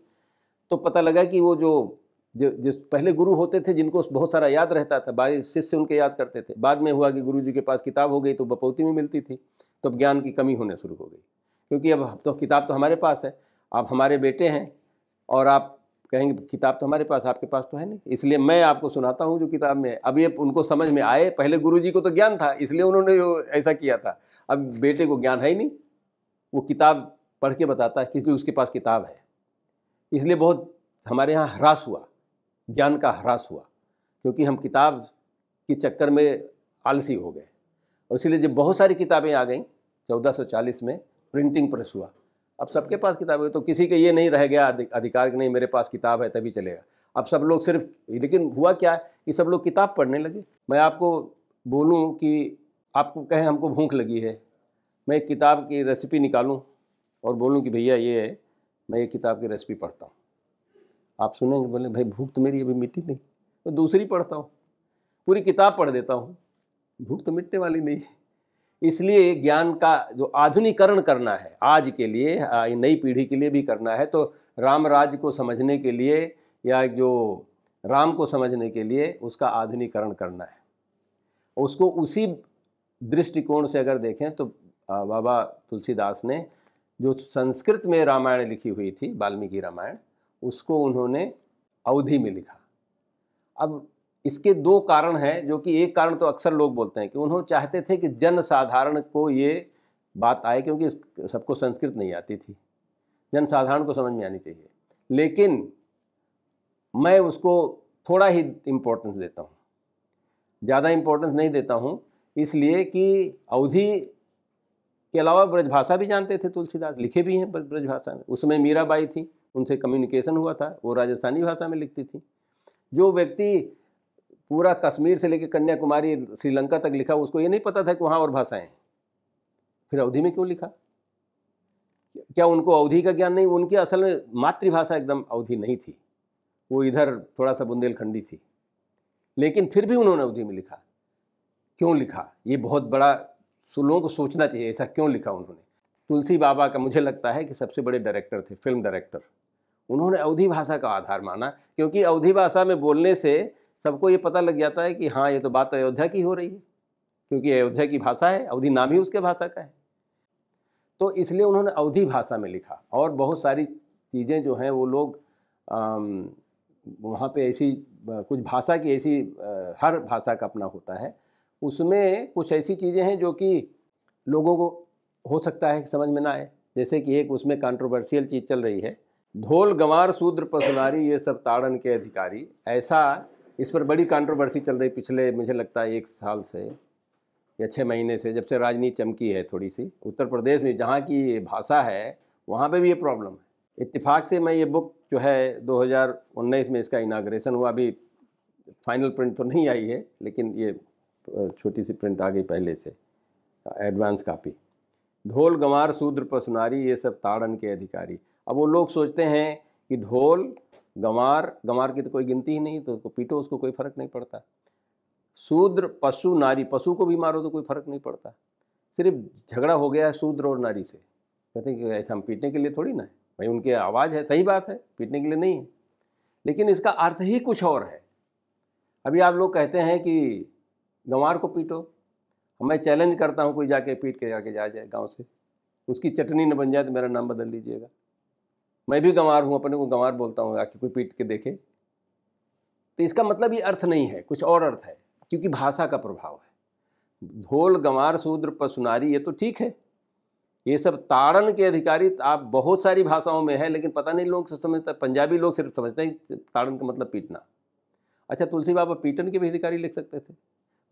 Speaker 1: तो पता लगा कि वो जो जो जिस पहले गुरु होते थे जिनको बहुत सारा याद रहता था बाई शिष्य उनके याद करते थे बाद में हुआ कि गुरु जी के पास किताब हो गई तो बपौती में मिलती थी तो अब ज्ञान की कमी होने शुरू हो गई क्योंकि अब तो किताब तो हमारे पास है आप हमारे बेटे हैं और आप कहेंगे किताब तो हमारे पास आपके पास तो है नहीं इसलिए मैं आपको सुनाता हूँ जो किताब में अब ये उनको समझ में आए पहले गुरु जी को तो ज्ञान था इसलिए उन्होंने ऐसा किया था अब बेटे को ज्ञान है ही नहीं वो किताब पढ़ के बताता है क्योंकि उसके पास किताब है इसलिए बहुत हमारे यहाँ ह्रास हुआ ज्ञान का ह्रास हुआ क्योंकि हम किताब के चक्कर में आलसी हो गए और इसीलिए जब बहुत सारी किताबें आ गई 1440 में प्रिंटिंग प्रेस हुआ अब सबके पास किताबें तो किसी के ये नहीं रह गया अधिकार के नहीं मेरे पास किताब है तभी चलेगा अब सब लोग सिर्फ लेकिन हुआ क्या है कि सब लोग किताब पढ़ने लगे मैं आपको बोलूँ कि आपको कहें हमको भूख लगी है मैं एक किताब की रेसिपी निकालूँ और बोलूँ कि भैया ये है मैं ये किताब की रेसिपी पढ़ता हूँ आप सुनेंगे बोले भाई भूख तो मेरी अभी मिटी नहीं तो दूसरी पढ़ता हूँ पूरी किताब पढ़ देता हूँ भूख तो मिटने वाली नहीं इसलिए ज्ञान का जो आधुनिकरण करना है आज के लिए नई पीढ़ी के लिए भी करना है तो राम राज को समझने के लिए या जो राम को समझने के लिए उसका आधुनिकरण करना है उसको उसी दृष्टिकोण से अगर देखें तो बाबा तुलसीदास ने जो संस्कृत में रामायण लिखी हुई थी वाल्मीकि रामायण उसको उन्होंने अवधि में लिखा अब इसके दो कारण हैं जो कि एक कारण तो अक्सर लोग बोलते हैं कि उन्होंने चाहते थे कि जन साधारण को ये बात आए क्योंकि सबको संस्कृत नहीं आती थी जन साधारण को समझ में आनी चाहिए लेकिन मैं उसको थोड़ा ही इम्पोर्टेंस देता हूँ ज़्यादा इम्पोर्टेंस नहीं देता हूँ इसलिए कि अवधि के अलावा ब्रजभाषा भी जानते थे तुलसीदास लिखे भी हैं ब्रजभाषा में उसमें मीराबाई थी उनसे कम्युनिकेशन हुआ था वो राजस्थानी भाषा में लिखती थी जो व्यक्ति पूरा कश्मीर से लेकर कन्याकुमारी श्रीलंका तक लिखा उसको ये नहीं पता था कि वहाँ और भाषाएं हैं फिर अवधि में क्यों लिखा क्या उनको अवधि का ज्ञान नहीं उनकी असल में मातृभाषा एकदम अवधि नहीं थी वो इधर थोड़ा सा बुंदेलखंडी थी लेकिन फिर भी उन्होंने अवधि में लिखा क्यों लिखा ये बहुत बड़ा लोगों को सोचना चाहिए ऐसा क्यों लिखा उन्होंने तुलसी बाबा का मुझे लगता है कि सबसे बड़े डायरेक्टर थे फिल्म डायरेक्टर उन्होंने अवधि भाषा का आधार माना क्योंकि अवधि भाषा में बोलने से सबको ये पता लग जाता है कि हाँ ये तो बात अयोध्या की हो रही है क्योंकि अयोध्या की भाषा है अवधि नाम ही उसके भाषा का है तो इसलिए उन्होंने अवधि भाषा में लिखा और बहुत सारी चीज़ें जो हैं वो लोग वहाँ पे ऐसी कुछ भाषा की ऐसी हर भाषा का अपना होता है उसमें कुछ ऐसी चीज़ें हैं जो कि लोगों को हो सकता है समझ में ना आए जैसे कि एक उसमें कंट्रोवर्शियल चीज़ चल रही है ढोल गंवार शूद्र पसुनारी ये सब ताड़न के अधिकारी ऐसा इस पर बड़ी कंट्रोवर्सी चल रही पिछले मुझे लगता है एक साल से या छः महीने से जब से राजनीति चमकी है थोड़ी सी उत्तर प्रदेश में जहाँ की भाषा है वहाँ पे भी ये प्रॉब्लम है इतफाक़ से मैं ये बुक जो है 2019 में इसका इनाग्रेशन हुआ अभी फाइनल प्रिंट तो नहीं आई है लेकिन ये छोटी सी प्रिंट आ गई पहले से एडवांस कापी ढोल गंवार शूद्र पसुनारी ये सब ताड़न के अधिकारी अब वो लोग सोचते हैं कि ढोल गंवार गंवार की तो कोई गिनती ही नहीं तो उसको पीटो उसको कोई फर्क नहीं पड़ता शूद्र पशु नारी पशु को भी मारो तो कोई फर्क नहीं पड़ता सिर्फ झगड़ा हो गया है शूद्र और नारी से कहते हैं कि ऐसा हम पीटने के लिए थोड़ी ना है भाई उनकी आवाज़ है सही बात है पीटने के लिए नहीं है लेकिन इसका अर्थ ही कुछ और है अभी आप लोग कहते हैं कि गंवार को पीटो मैं चैलेंज करता हूँ कोई जाके पीट के जाके जा जाए गाँव से उसकी चटनी न बन जाए तो मेरा नाम बदल लीजिएगा मैं भी गंवार हूँ अपने को गंवार बोलता हूँ आके कोई पीट के देखे तो इसका मतलब ये अर्थ नहीं है कुछ और अर्थ है क्योंकि भाषा का प्रभाव है ढोल गंवार शूद्र पसुनारी ये तो ठीक है ये सब ताड़न के अधिकारी आप बहुत सारी भाषाओं में है लेकिन पता नहीं लोग सब समझते पंजाबी लोग सिर्फ समझते हैं ताड़न का मतलब पीटना अच्छा तुलसी बाबा पीटन के भी अधिकारी लिख सकते थे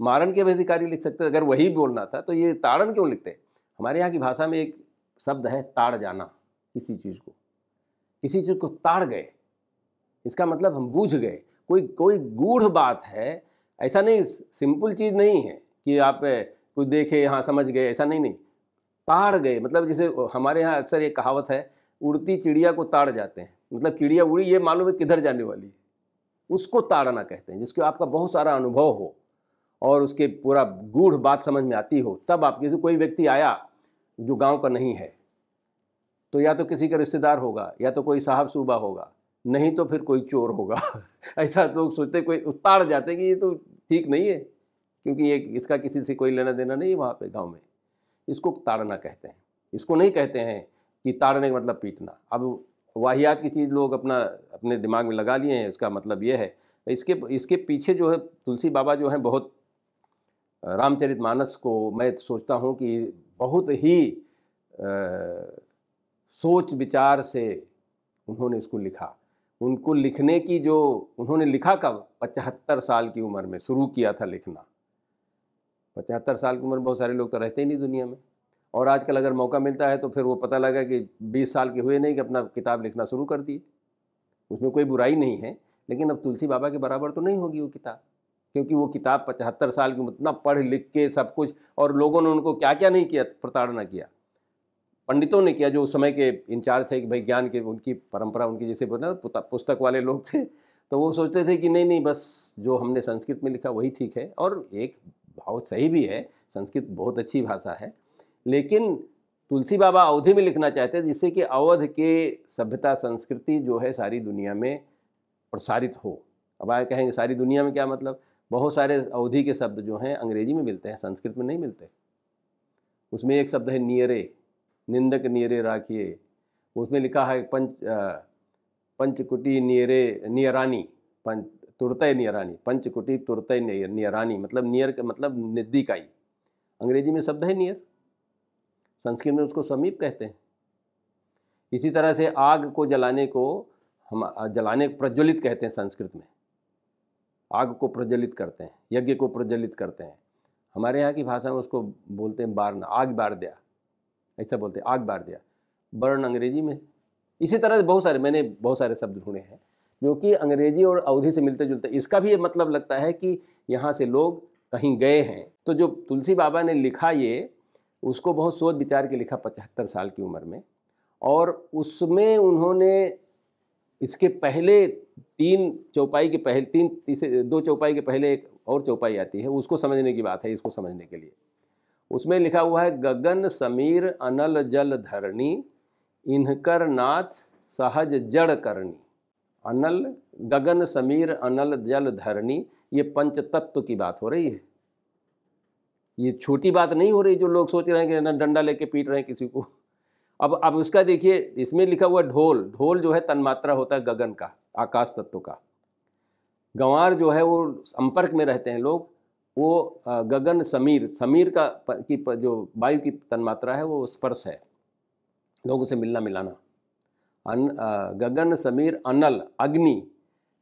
Speaker 1: मारण के भी अधिकारी लिख सकते अगर वही बोलना था तो ये ताड़न क्यों लिखते हमारे यहाँ की भाषा में एक शब्द है ताड़ जाना किसी चीज़ को किसी चीज़ को ताड़ गए इसका मतलब हम बूझ गए कोई कोई गूढ़ बात है ऐसा नहीं सिंपल चीज़ नहीं है कि आप कुछ देखे हाँ समझ गए ऐसा नहीं नहीं ताड़ गए मतलब जैसे हमारे यहाँ अक्सर एक कहावत है उड़ती चिड़िया को ताड़ जाते हैं मतलब चिड़िया उड़ी ये मालूम है किधर जाने वाली है उसको ताड़ना कहते हैं जिसको आपका बहुत सारा अनुभव हो और उसके पूरा गूढ़ बात समझ में आती हो तब आप किसी कोई व्यक्ति आया जो गांव का नहीं है तो या तो किसी का रिश्तेदार होगा या तो कोई साहब सूबा होगा नहीं तो फिर कोई चोर होगा ऐसा लोग सोचते कोई उतार जाते कि ये तो ठीक नहीं है क्योंकि ये इसका किसी से कोई लेना देना नहीं है वहाँ पे गांव में इसको ताड़ना कहते हैं इसको नहीं कहते हैं कि ताड़ने का मतलब पीटना अब वाहियात की चीज़ लोग अपना अपने दिमाग में लगा लिए हैं इसका मतलब ये है इसके इसके पीछे जो है तुलसी बाबा जो हैं बहुत रामचरित मानस को मैं सोचता हूँ कि बहुत ही आ, सोच विचार से उन्होंने इसको लिखा उनको लिखने की जो उन्होंने लिखा कब पचहत्तर साल की उम्र में शुरू किया था लिखना पचहत्तर साल की उम्र में बहुत सारे लोग तो रहते ही नहीं दुनिया में और आजकल अगर मौका मिलता है तो फिर वो पता लगा कि बीस साल के हुए नहीं कि अपना किताब लिखना शुरू कर दिए उसमें कोई बुराई नहीं है लेकिन अब तुलसी बाबा के बराबर तो नहीं होगी वो किताब क्योंकि वो किताब पचहत्तर साल की उतना पढ़ लिख के सब कुछ और लोगों ने उनको क्या क्या नहीं किया प्रताड़ना किया पंडितों ने किया जो उस समय के इंचार्ज थे कि भाई ज्ञान के उनकी परंपरा उनकी जैसे बोलते पुस्तक वाले लोग थे तो वो सोचते थे कि नहीं नहीं बस जो हमने संस्कृत में लिखा वही ठीक है और एक भाव सही भी है संस्कृत बहुत अच्छी भाषा है लेकिन तुलसी बाबा अवधि में लिखना चाहते थे जिससे कि अवध के सभ्यता संस्कृति जो है सारी दुनिया में प्रसारित हो अब आए कहेंगे सारी दुनिया में क्या मतलब बहुत सारे अवधि के शब्द जो हैं अंग्रेजी में मिलते हैं संस्कृत में नहीं मिलते उसमें एक शब्द है नियरे निंदक नियरे राखिए उसमें लिखा है पंच पंचकुटी नियरे नियरानी पंच तुरतय नियरानी पंचकुटी तुरतय नियरानी मतलब नियर मतलब निद्दिकाई अंग्रेजी में शब्द है नियर संस्कृत में उसको समीप कहते हैं इसी तरह से आग को जलाने को हम जलाने प्रज्वलित कहते हैं संस्कृत में आग को प्रज्वलित करते हैं यज्ञ को प्रज्वलित करते हैं हमारे यहाँ की भाषा में उसको बोलते हैं बारना आग बार दिया ऐसा बोलते हैं आग बार दिया वर्ण अंग्रेजी में इसी तरह से बहुत सारे मैंने बहुत सारे शब्द ढूंढे हैं जो कि अंग्रेजी और अवधि से मिलते जुलते इसका भी ये मतलब लगता है कि यहाँ से लोग कहीं गए हैं तो जो तुलसी बाबा ने लिखा ये उसको बहुत सोच विचार के लिखा पचहत्तर साल की उम्र में और उसमें उन्होंने इसके पहले तीन चौपाई के पहले तीन तीसरे दो चौपाई के पहले एक और चौपाई आती है उसको समझने की बात है इसको समझने के लिए उसमें लिखा हुआ है गगन समीर अनल जल धरणी इनकर नाथ सहज जड़ करनी अनल गगन समीर अनल जल धरणी ये पंच तत्व की बात हो रही है ये छोटी बात नहीं हो रही जो लोग सोच रहे हैं कि डंडा लेके पीट रहे हैं किसी को अब अब उसका देखिए इसमें लिखा हुआ ढोल ढोल जो है तन्मात्रा होता है गगन का आकाश तत्व का गंवार जो है वो संपर्क में रहते हैं लोग वो गगन समीर समीर का की जो वायु की तन्मात्रा है वो स्पर्श है लोगों से मिलना मिलाना अन गगन समीर अनल अग्नि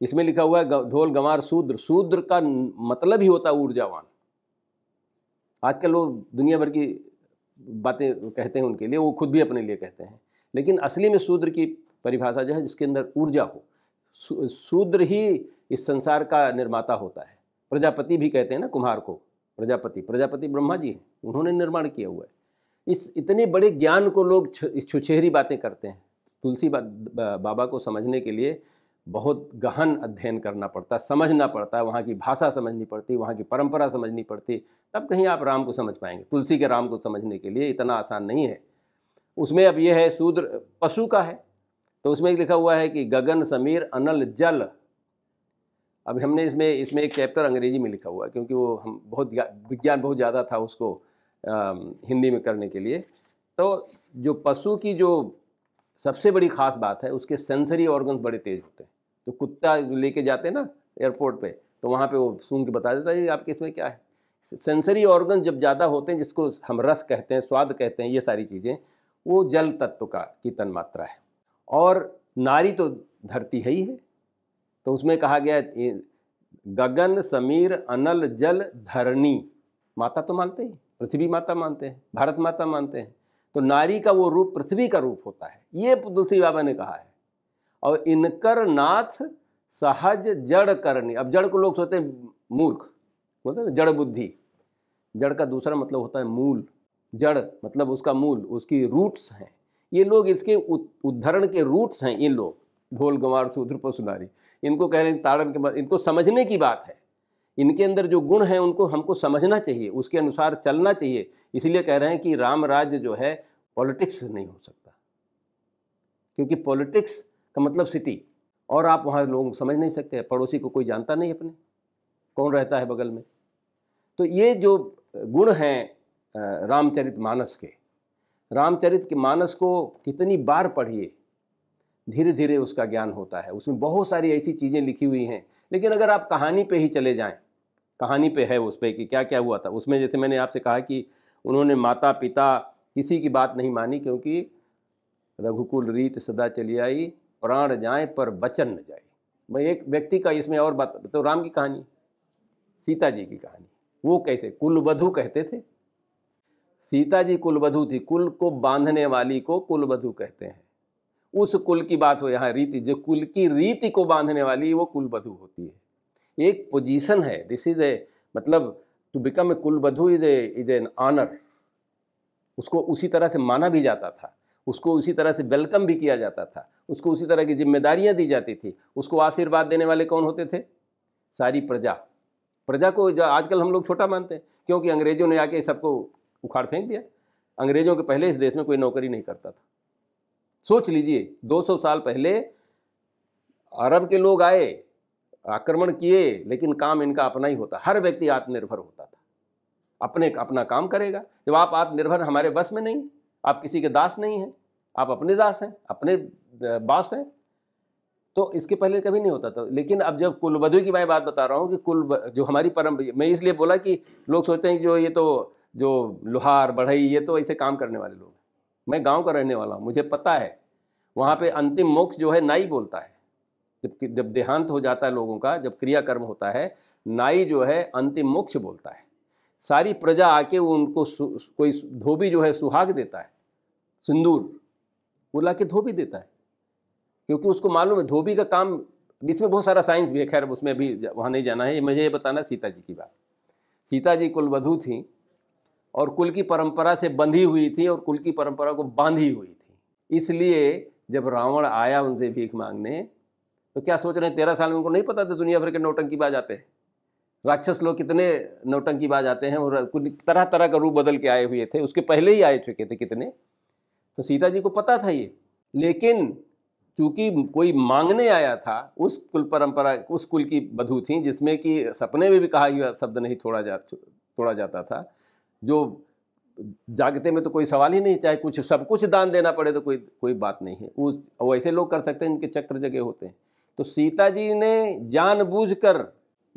Speaker 1: इसमें लिखा हुआ है ढोल गंवार शूद्र शूद्र का मतलब ही होता है ऊर्जावान आजकल लोग दुनिया भर की बातें कहते हैं उनके लिए वो खुद भी अपने लिए कहते हैं लेकिन असली में शूद्र की परिभाषा जो है जिसके अंदर ऊर्जा हो शूद्र ही इस संसार का निर्माता होता है प्रजापति भी कहते हैं ना कुम्हार को प्रजापति प्रजापति ब्रह्मा जी हैं उन्होंने निर्माण किया हुआ है इस इतने बड़े ज्ञान को लोग इस छुछेहरी बातें करते हैं तुलसी बा, बाबा को समझने के लिए बहुत गहन अध्ययन करना पड़ता है समझना पड़ता है वहाँ की भाषा समझनी पड़ती वहाँ की परंपरा समझनी पड़ती तब कहीं आप राम को समझ पाएंगे तुलसी के राम को समझने के लिए इतना आसान नहीं है उसमें अब यह है शूद्र पशु का है तो उसमें लिखा हुआ है कि गगन समीर अनल जल अब हमने इसमें इसमें एक चैप्टर अंग्रेजी में लिखा हुआ है क्योंकि वो हम बहुत विज्ञान बहुत ज़्यादा था उसको आ, हिंदी में करने के लिए तो जो पशु की जो सबसे बड़ी खास बात है उसके सेंसरी ऑर्गन बड़े तेज़ होते हैं तो कुत्ता लेके जाते हैं ना एयरपोर्ट पे तो वहाँ पे वो सूंघ के बता देता है आपके इसमें क्या है सेंसरी ऑर्गन जब ज़्यादा होते हैं जिसको हम रस कहते हैं स्वाद कहते हैं ये सारी चीज़ें वो जल तत्व का की तन मात्रा है और नारी तो धरती है ही है तो उसमें कहा गया गगन समीर अनल जल धरणी माता तो मानते ही पृथ्वी माता मानते हैं भारत माता मानते हैं तो नारी का वो रूप पृथ्वी का रूप होता है ये तुलसी बाबा ने कहा है और इनकर नाथ सहज जड़ करनी अब जड़ को लोग सोचते हैं मूर्ख बोलते हैं जड़ बुद्धि जड़ का दूसरा मतलब होता है मूल जड़ मतलब उसका मूल उसकी रूट्स हैं ये लोग इसके उद्धरण के रूट्स हैं ये लोग ढोल गंवार सूद्र पसुनारी इनको कह रहे हैं ताड़न के बाद इनको समझने की बात है इनके अंदर जो गुण हैं उनको हमको समझना चाहिए उसके अनुसार चलना चाहिए इसलिए कह रहे हैं कि राम राज्य जो है पॉलिटिक्स नहीं हो सकता क्योंकि पॉलिटिक्स का मतलब सिटी और आप वहाँ लोग समझ नहीं सकते पड़ोसी को कोई जानता नहीं अपने कौन रहता है बगल में तो ये जो गुण हैं रामचरित मानस के रामचरित के मानस को कितनी बार पढ़िए धीरे धीरे उसका ज्ञान होता है उसमें बहुत सारी ऐसी चीज़ें लिखी हुई हैं लेकिन अगर आप कहानी पे ही चले जाएं कहानी पे है उस पर कि क्या क्या हुआ था उसमें जैसे मैंने आपसे कहा कि उन्होंने माता पिता किसी की बात नहीं मानी क्योंकि रघुकुल रीत सदा चली आई प्राण जाए पर बचन न जाए मैं एक व्यक्ति का इसमें और बात तो राम की कहानी सीता जी की कहानी वो कैसे कुलवधु कहते थे सीता जी कुलवधु थी कुल को बांधने वाली को कुलवधु कहते हैं उस कुल की बात हो यहाँ रीति जो कुल की रीति को बांधने वाली वो कुलबधु होती है एक पोजीशन है दिस इज ए मतलब टू बिकम ए कुलबधु is a is an honour उसको उसी तरह से माना भी जाता था उसको उसी तरह से वेलकम भी किया जाता था उसको उसी तरह की जिम्मेदारियां दी जाती थी उसको आशीर्वाद देने वाले कौन होते थे सारी प्रजा प्रजा को जो आजकल हम लोग छोटा मानते हैं क्योंकि अंग्रेजों ने आके सबको उखाड़ फेंक दिया अंग्रेजों के पहले इस देश में कोई नौकरी नहीं करता था सोच लीजिए 200 साल पहले अरब के लोग आए आक्रमण किए लेकिन काम इनका अपना ही होता हर व्यक्ति आत्मनिर्भर होता था अपने अपना काम करेगा जब आप आत्मनिर्भर हमारे बस में नहीं आप किसी के दास नहीं हैं आप अपने दास हैं अपने बास हैं तो इसके पहले कभी नहीं होता था लेकिन अब जब कुलवधु की मैं बात बता रहा हूँ कि कुल जो हमारी परम मैं इसलिए बोला कि लोग सोचते हैं कि जो ये तो जो लोहार बढ़ई ये तो ऐसे काम करने वाले लोग मैं गांव का रहने वाला हूँ मुझे पता है वहाँ पे अंतिम मोक्ष जो है नाई बोलता है जबकि जब देहांत हो जाता है लोगों का जब क्रियाकर्म होता है नाई जो है अंतिम मोक्ष बोलता है सारी प्रजा आके वो उनको कोई धोबी जो है सुहाग देता है सिंदूर वो ला के धोबी देता है क्योंकि उसको मालूम है धोबी का काम इसमें बहुत सारा साइंस भी है खैर उसमें अभी वहाँ नहीं जाना है मुझे ये बताना सीता जी की बात सीता जी कुलवधू थी और कुल की परंपरा से बंधी हुई थी और कुल की परंपरा को बांधी हुई थी इसलिए जब रावण आया उनसे भीख मांगने तो क्या सोच रहे हैं तेरह साल में उनको नहीं पता था दुनिया भर के बाज आते हैं राक्षस लोग कितने नौटंकी बाज आते हैं और तरह तरह का रूप बदल के आए हुए थे उसके पहले ही आए चुके थे कितने तो सीता जी को पता था ये लेकिन चूंकि कोई मांगने आया था उस कुल परंपरा उस कुल की बधू थी जिसमें कि सपने में भी कहा गया शब्द नहीं थोड़ा जा थोड़ा जाता था जो जागते में तो कोई सवाल ही नहीं चाहे कुछ सब कुछ दान देना पड़े तो कोई कोई बात नहीं है उस वो ऐसे लोग कर सकते हैं इनके चक्र जगह होते हैं तो सीता जी ने जानबूझकर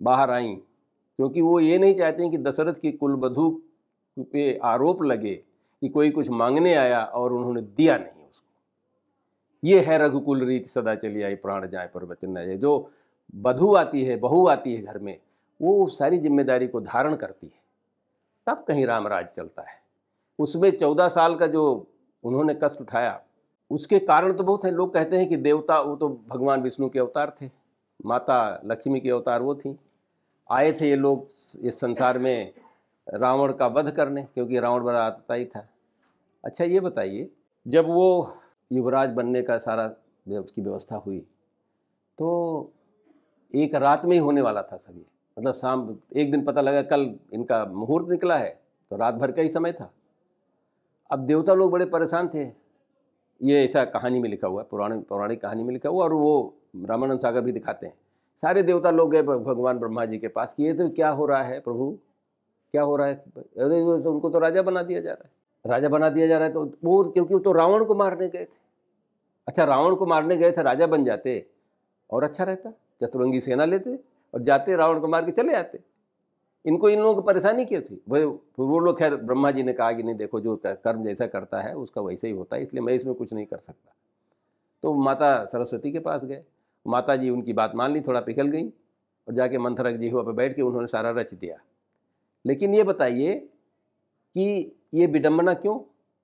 Speaker 1: बाहर आई क्योंकि वो ये नहीं चाहते कि दशरथ की कुलबधू पे आरोप लगे कि कोई कुछ मांगने आया और उन्होंने दिया नहीं उसको ये है रघुकुल रीत सदा चली आई प्राण जाए पर वचन न जाए जो बधू आती है बहू आती है घर में वो सारी जिम्मेदारी को धारण करती है तब कहीं रामराज चलता है उसमें चौदह साल का जो उन्होंने कष्ट उठाया उसके कारण तो बहुत हैं लोग कहते हैं कि देवता वो तो भगवान विष्णु के अवतार थे माता लक्ष्मी के अवतार वो थी आए थे ये लोग इस संसार में रावण का वध करने क्योंकि रावण बड़ा आता ही था अच्छा ये बताइए जब वो युवराज बनने का सारा उसकी व्यवस्था हुई तो एक रात में ही होने वाला था सभी मतलब शाम एक दिन पता लगा कल इनका मुहूर्त निकला है तो रात भर का ही समय था अब देवता लोग बड़े परेशान थे ये ऐसा कहानी में लिखा हुआ है पुराने पौराणिक कहानी में लिखा हुआ और वो रामानंद सागर भी दिखाते हैं सारे देवता लोग गए भगवान ब्रह्मा जी के पास कि ये तो क्या हो रहा है प्रभु क्या हो रहा है अरे तो उनको तो राजा बना दिया जा रहा है राजा बना दिया जा रहा है तो वो क्योंकि वो तो रावण को मारने गए थे अच्छा रावण को मारने गए थे राजा बन जाते और अच्छा रहता चतुरंगी सेना लेते और जाते रावण को मार के चले आते इनको इन लोगों को परेशानी क्यों थी वह वो लोग खैर ब्रह्मा जी ने कहा कि नहीं देखो जो कर्म जैसा करता है उसका वैसे ही होता है इसलिए मैं इसमें कुछ नहीं कर सकता तो माता सरस्वती के पास गए माता जी उनकी बात मान ली थोड़ा पिघल गई और जाके मंथरक जी हुआ पर बैठ के उन्होंने सारा रच दिया लेकिन ये बताइए कि ये विडम्बना क्यों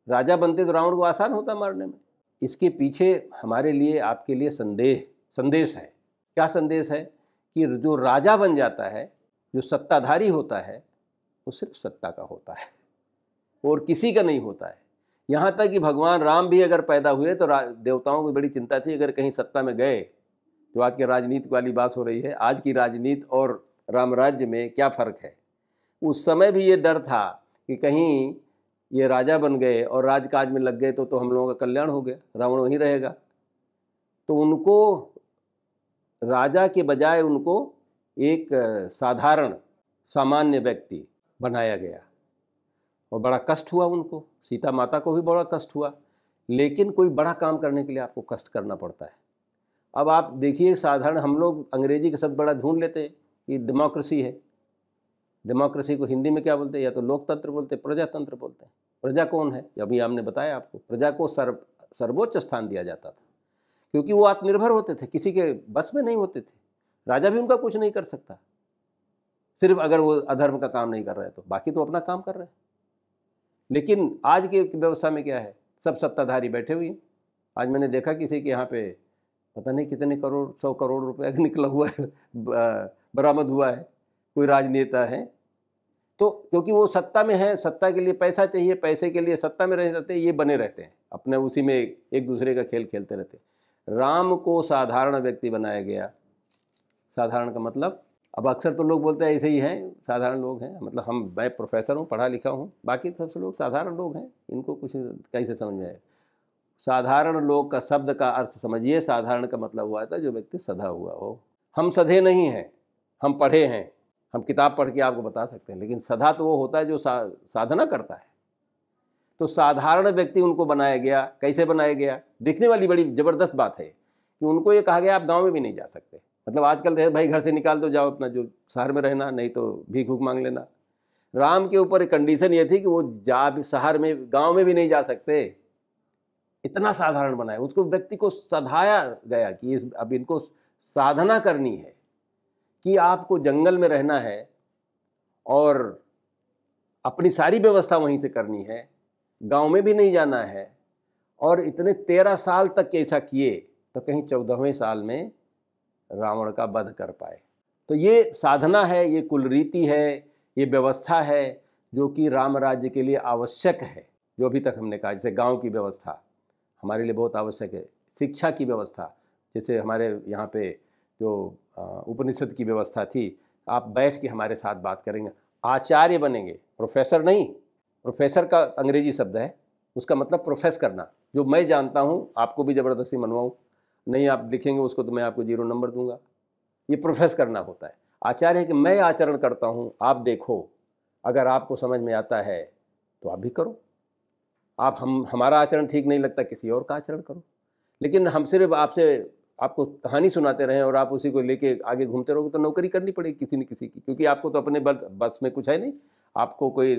Speaker 1: राजा बनते तो रावण को आसान होता मारने में इसके पीछे हमारे लिए आपके लिए संदेह संदेश है क्या संदेश है कि जो राजा बन जाता है जो सत्ताधारी होता है वो सिर्फ सत्ता का होता है और किसी का नहीं होता है यहाँ तक कि भगवान राम भी अगर पैदा हुए तो देवताओं की बड़ी चिंता थी अगर कहीं सत्ता में गए जो आज के राजनीति वाली बात हो रही है आज की राजनीति और राम राज्य में क्या फ़र्क है उस समय भी ये डर था कि कहीं ये राजा बन गए और राजकाज में लग गए तो तो हम लोगों का कल्याण हो गया रावण वहीं रहेगा तो उनको राजा के बजाय उनको एक साधारण सामान्य व्यक्ति बनाया गया और बड़ा कष्ट हुआ उनको सीता माता को भी बड़ा कष्ट हुआ लेकिन कोई बड़ा काम करने के लिए आपको कष्ट करना पड़ता है अब आप देखिए साधारण हम लोग अंग्रेजी का शब्द बड़ा ढूंढ लेते हैं कि डेमोक्रेसी है डेमोक्रेसी को हिंदी में क्या बोलते हैं या तो लोकतंत्र बोलते हैं प्रजातंत्र बोलते हैं प्रजा कौन है अभी हमने बताया आपको प्रजा को सर्व सर्वोच्च स्थान दिया जाता था क्योंकि वो आत्मनिर्भर होते थे किसी के बस में नहीं होते थे राजा भी उनका कुछ नहीं कर सकता सिर्फ अगर वो अधर्म का काम नहीं कर रहे तो बाकी तो अपना काम कर रहे हैं लेकिन आज के व्यवस्था में क्या है सब सत्ताधारी बैठे हुए हैं आज मैंने देखा किसी के यहाँ पे पता नहीं कितने करोड़ सौ करोड़ रुपया निकला हुआ है बरामद हुआ है कोई राजनेता है तो क्योंकि वो सत्ता में है सत्ता के लिए पैसा चाहिए पैसे के लिए सत्ता में रह जाते ये बने रहते हैं अपने उसी में एक दूसरे का खेल खेलते रहते हैं राम को साधारण व्यक्ति बनाया गया साधारण का मतलब अब अक्सर तो लोग बोलते हैं ऐसे ही हैं साधारण लोग हैं मतलब हम मैं प्रोफेसर हूँ पढ़ा लिखा हूँ बाकी सबसे लोग साधारण लोग हैं इनको कुछ कैसे समझ में आए साधारण लोग का शब्द का अर्थ समझिए साधारण का मतलब हुआ था जो व्यक्ति सधा हुआ हो हम सधे नहीं हैं हम पढ़े हैं हम किताब पढ़ के आपको बता सकते हैं लेकिन सधा तो वो होता है जो साधना करता है तो साधारण व्यक्ति उनको बनाया गया कैसे बनाया गया देखने वाली बड़ी ज़बरदस्त बात है कि उनको ये कहा गया आप गाँव में भी नहीं जा सकते मतलब आजकल तो भाई घर से निकाल दो तो जाओ अपना जो शहर में रहना नहीं तो भीख भूख मांग लेना राम के ऊपर एक कंडीशन ये थी कि वो जा भी शहर में गांव में भी नहीं जा सकते इतना साधारण बनाया उसको व्यक्ति को सधाया गया कि इस अब इनको साधना करनी है कि आपको जंगल में रहना है और अपनी सारी व्यवस्था वहीं से करनी है गांव में भी नहीं जाना है और इतने तेरह साल तक ऐसा किए तो कहीं चौदहवें साल में रावण का वध कर पाए तो ये साधना है ये कुल रीति है ये व्यवस्था है जो कि राम राज्य के लिए आवश्यक है जो अभी तक हमने कहा जैसे गांव की व्यवस्था हमारे लिए बहुत आवश्यक है शिक्षा की व्यवस्था जैसे हमारे यहाँ पे जो उपनिषद की व्यवस्था थी आप बैठ के हमारे साथ बात करेंगे आचार्य बनेंगे प्रोफेसर नहीं प्रोफेसर का अंग्रेजी शब्द है उसका मतलब प्रोफेस करना जो मैं जानता हूँ आपको भी ज़बरदस्ती मनवाऊँ नहीं आप लिखेंगे उसको तो मैं आपको जीरो नंबर दूंगा ये प्रोफेस करना होता है आचार्य कि मैं आचरण करता हूँ आप देखो अगर आपको समझ में आता है तो आप भी करो आप हम हमारा आचरण ठीक नहीं लगता किसी और का आचरण करो लेकिन हम सिर्फ आपसे आपको कहानी सुनाते रहें और आप उसी को लेके आगे घूमते रहोगे तो नौकरी करनी पड़ेगी किसी न किसी की क्योंकि आपको तो अपने बल बस में कुछ है नहीं आपको कोई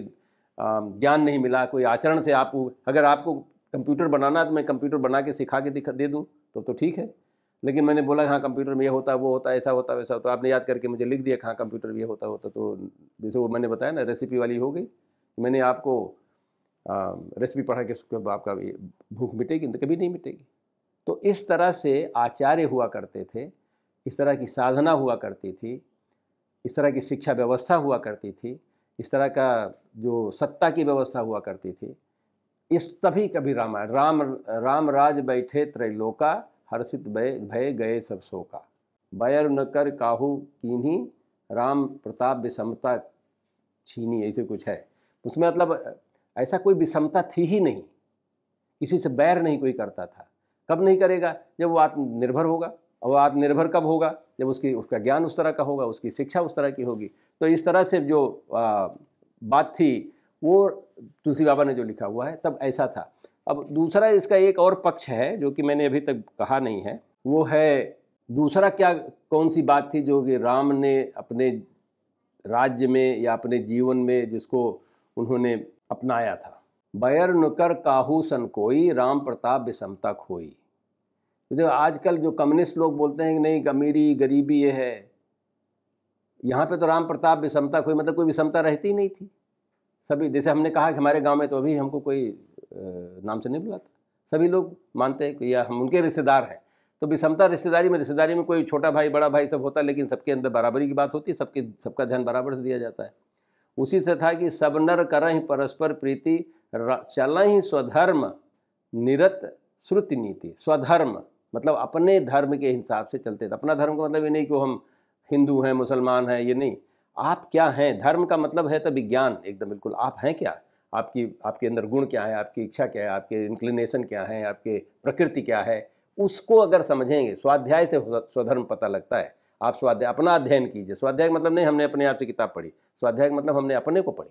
Speaker 1: ज्ञान नहीं मिला कोई आचरण से आप अगर आपको कंप्यूटर बनाना है तो मैं कंप्यूटर बना के सिखा के दिखा दे दूँ तो तो ठीक है लेकिन मैंने बोला हाँ कंप्यूटर में ये होता है वो होता है ऐसा होता है वैसा होता आपने याद करके मुझे लिख दिया हाँ कंप्यूटर में ये होता होता तो जैसे वो मैंने बताया ना रेसिपी वाली हो गई मैंने आपको रेसिपी पढ़ा के उसके आपका भूख मिटेगी तो कभी नहीं मिटेगी तो इस तरह से आचार्य हुआ करते थे इस तरह की साधना हुआ करती थी इस तरह की शिक्षा व्यवस्था हुआ करती थी इस तरह का जो सत्ता की व्यवस्था हुआ करती थी इस तभी कभी रामायण राम राम राज बैठे त्रैलोका हर्षित भय भय गए सब शोका बैर न कर काहू कीन्ही राम प्रताप विषमता छीनी ऐसे कुछ है उसमें मतलब ऐसा कोई विषमता थी ही नहीं किसी से बैर नहीं कोई करता था कब नहीं करेगा जब वो आत्मनिर्भर होगा और आत्मनिर्भर कब होगा जब उसकी उसका ज्ञान उस तरह का होगा उसकी शिक्षा उस तरह की होगी तो इस तरह से जो आ, बात थी वो तुलसी बाबा ने जो लिखा हुआ है तब ऐसा था अब दूसरा इसका एक और पक्ष है जो कि मैंने अभी तक कहा नहीं है वो है दूसरा क्या कौन सी बात थी जो कि राम ने अपने राज्य में या अपने जीवन में जिसको उन्होंने अपनाया था बैर नुकर काहू सन कोई राम प्रताप विषमता खोई तो देखो आजकल जो कम्युनिस्ट लोग बोलते हैं कि नहीं अमीरी गरीबी ये है यहाँ पे तो राम प्रताप विषमता कोई मतलब कोई विषमता रहती ही नहीं थी सभी जैसे हमने कहा कि हमारे गांव में तो अभी हमको कोई नाम से नहीं बुलाता सभी लोग मानते हैं कि या हम उनके रिश्तेदार हैं तो विषमता रिश्तेदारी में रिश्तेदारी में कोई छोटा भाई बड़ा भाई सब होता है लेकिन सबके अंदर बराबरी की बात होती है सबके सबका ध्यान बराबर से दिया जाता है उसी से था कि सब नर करहीं परस्पर प्रीति ही स्वधर्म निरत श्रुति नीति स्वधर्म मतलब अपने धर्म के हिसाब से चलते थे अपना धर्म का मतलब ये नहीं कि हम हिंदू हैं मुसलमान हैं ये नहीं आप क्या हैं धर्म का मतलब है तो विज्ञान एकदम बिल्कुल आप हैं क्या आपकी आपके अंदर गुण क्या है आपकी इच्छा क्या है आपके इंक्लिनेशन क्या है आपके प्रकृति क्या है उसको अगर समझेंगे स्वाध्याय से स्वधर्म पता लगता है आप स्वाध्याय अपना अध्ययन कीजिए स्वाध्याय मतलब नहीं हमने अपने आप से किताब पढ़ी स्वाध्याय मतलब हमने अपने को पढ़ी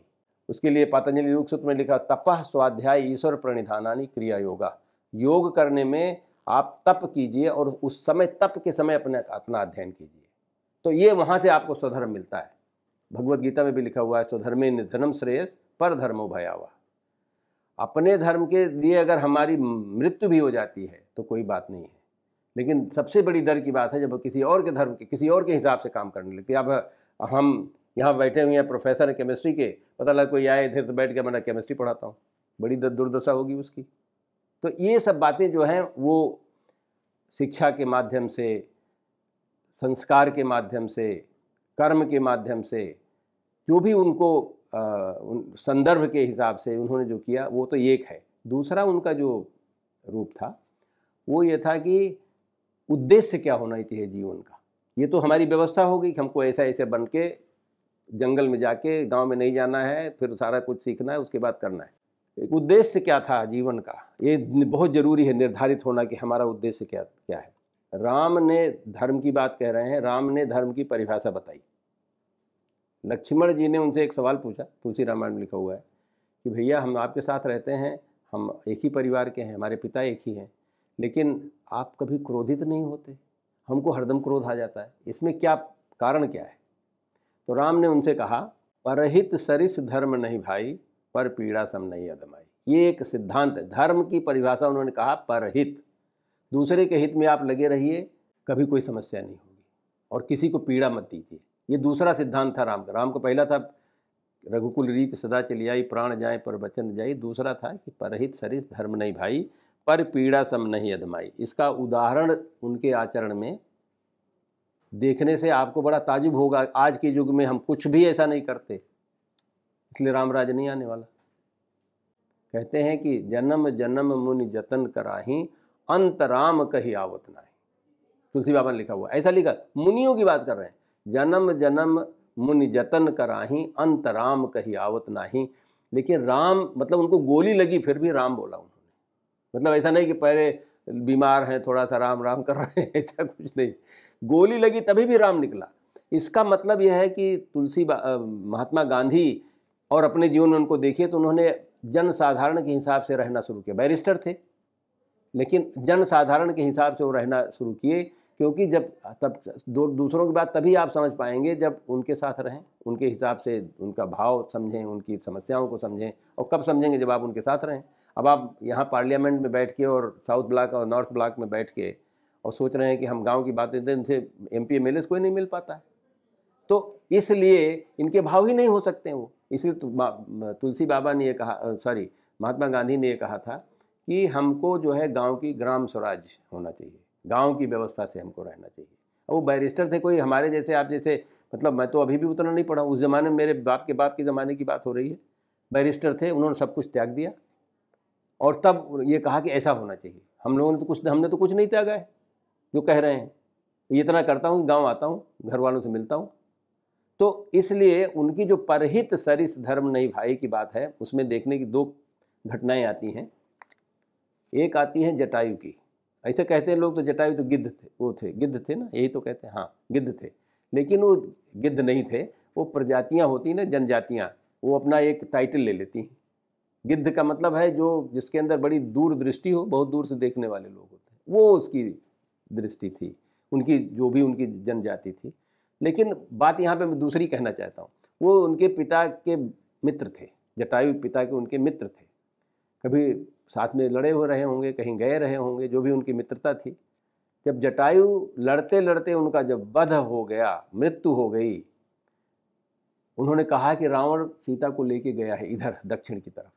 Speaker 1: उसके लिए पतंजलि योग में लिखा तपह स्वाध्याय ईश्वर प्रणिधानानी क्रिया योगा योग करने में आप तप कीजिए और उस समय तप के समय अपने अपना अध्ययन कीजिए तो ये वहाँ से आपको स्वधर्म मिलता है भगवत गीता में भी लिखा हुआ है स्वधर्मे निधनम श्रेयस पर धर्मो भयावा अपने धर्म के लिए अगर हमारी मृत्यु भी हो जाती है तो कोई बात नहीं है लेकिन सबसे बड़ी डर की बात है जब किसी और के धर्म के किसी और के हिसाब से काम करने लगते अब हम यहाँ बैठे हुए हैं प्रोफेसर हैं केमिस्ट्री के पता लगा कोई आए इधर तो बैठ के मैं केमिस्ट्री पढ़ाता हूँ बड़ी दुर्दशा होगी उसकी तो ये सब बातें जो हैं वो शिक्षा के माध्यम से संस्कार के माध्यम से कर्म के माध्यम से जो भी उनको उन संदर्भ के हिसाब से उन्होंने जो किया वो तो एक है दूसरा उनका जो रूप था वो ये था कि उद्देश्य क्या होना चाहिए जीवन का ये तो हमारी व्यवस्था होगी कि हमको ऐसा ऐसे बन के जंगल में जाके गांव में नहीं जाना है फिर सारा कुछ सीखना है उसके बाद करना है उद्देश्य क्या था जीवन का ये बहुत ज़रूरी है निर्धारित होना कि हमारा उद्देश्य क्या क्या है राम ने धर्म की बात कह रहे हैं राम ने धर्म की परिभाषा बताई लक्ष्मण जी ने उनसे एक सवाल पूछा तुलसी रामायण में लिखा हुआ है कि भैया हम आपके साथ रहते हैं हम एक ही परिवार के हैं हमारे पिता एक ही हैं लेकिन आप कभी क्रोधित नहीं होते हमको हरदम क्रोध आ जाता है इसमें क्या कारण क्या है तो राम ने उनसे कहा परहित सरिस धर्म नहीं भाई पर पीड़ा सम नहीं अदमाई ये एक सिद्धांत है धर्म की परिभाषा उन्होंने कहा परहित दूसरे के हित में आप लगे रहिए कभी कोई समस्या नहीं होगी और किसी को पीड़ा मत दीजिए ये दूसरा सिद्धांत था राम का राम का पहला था रघुकुल रीत सदा चलियाई प्राण जाए पर वचन जाए दूसरा था कि परहित सरिस धर्म नहीं भाई पर पीड़ा सम नहीं अधमाई इसका उदाहरण उनके आचरण में देखने से आपको बड़ा ताजुब होगा आज के युग में हम कुछ भी ऐसा नहीं करते इसलिए रामराज नहीं आने वाला कहते हैं कि जन्म जन्म मुनि जतन कराही अंतराम कही आवत ना तुलसी बाबा ने लिखा हुआ ऐसा लिखा मुनियों की बात कर रहे हैं जन्म जन्म मुनि जतन कराही अंतराम कही आवत नहीं लेकिन राम मतलब उनको गोली लगी फिर भी राम बोला उन्होंने मतलब ऐसा नहीं कि पहले बीमार हैं थोड़ा सा राम राम कर रहे हैं ऐसा कुछ नहीं गोली लगी तभी भी राम निकला इसका मतलब यह है कि तुलसी महात्मा गांधी और अपने जीवन में उनको देखिए तो उन्होंने जनसाधारण के हिसाब से रहना शुरू किया बैरिस्टर थे लेकिन जनसाधारण के हिसाब से वो रहना शुरू किए क्योंकि जब तब दो दूसरों की बात तभी आप समझ पाएंगे जब उनके साथ रहें उनके हिसाब से उनका भाव समझें उनकी समस्याओं को समझें और कब समझेंगे जब आप उनके साथ रहें अब आप यहाँ पार्लियामेंट में बैठ के और साउथ ब्लॉक और नॉर्थ ब्लॉक में बैठ के और सोच रहे हैं कि हम गांव की बातें दें तो उनसे एम पी एम एल कोई नहीं मिल पाता है तो इसलिए इनके भाव ही नहीं हो सकते वो इसलिए तो तुलसी बाबा ने ये कहा सॉरी महात्मा गांधी ने ये कहा था कि हमको जो है गांव की ग्राम स्वराज होना चाहिए गांव की व्यवस्था से हमको रहना चाहिए वो बैरिस्टर थे कोई हमारे जैसे आप जैसे मतलब मैं तो अभी भी उतना नहीं पढ़ा उस ज़माने में मेरे बाप के बाप के ज़माने की बात हो रही है बैरिस्टर थे उन्होंने सब कुछ त्याग दिया और तब ये कहा कि ऐसा होना चाहिए हम लोगों ने तो कुछ हमने तो कुछ नहीं त्यागा है जो कह रहे हैं ये इतना करता हूँ गांव आता हूँ घर वालों से मिलता हूँ तो इसलिए उनकी जो परहित सरिस धर्म नहीं भाई की बात है उसमें देखने की दो घटनाएं आती हैं एक आती है जटायु की ऐसे कहते हैं लोग तो जटायु तो गिद्ध थे वो थे गिद्ध थे ना यही तो कहते हैं हाँ गिद्ध थे लेकिन वो गिद्ध नहीं थे वो प्रजातियाँ होती ना जनजातियाँ वो अपना एक टाइटल ले लेती हैं गिद्ध का मतलब है जो जिसके अंदर बड़ी दूर दृष्टि हो बहुत दूर से देखने वाले लोग होते हैं वो उसकी दृष्टि थी उनकी जो भी उनकी जनजाति थी लेकिन बात यहाँ पे मैं दूसरी कहना चाहता हूँ वो उनके पिता के मित्र थे जटायु पिता के उनके मित्र थे कभी साथ में लड़े हुए रहे होंगे कहीं गए रहे होंगे जो भी उनकी मित्रता थी जब जटायु लड़ते लड़ते उनका जब वध हो गया मृत्यु हो गई उन्होंने कहा कि रावण सीता को लेके गया है इधर दक्षिण की तरफ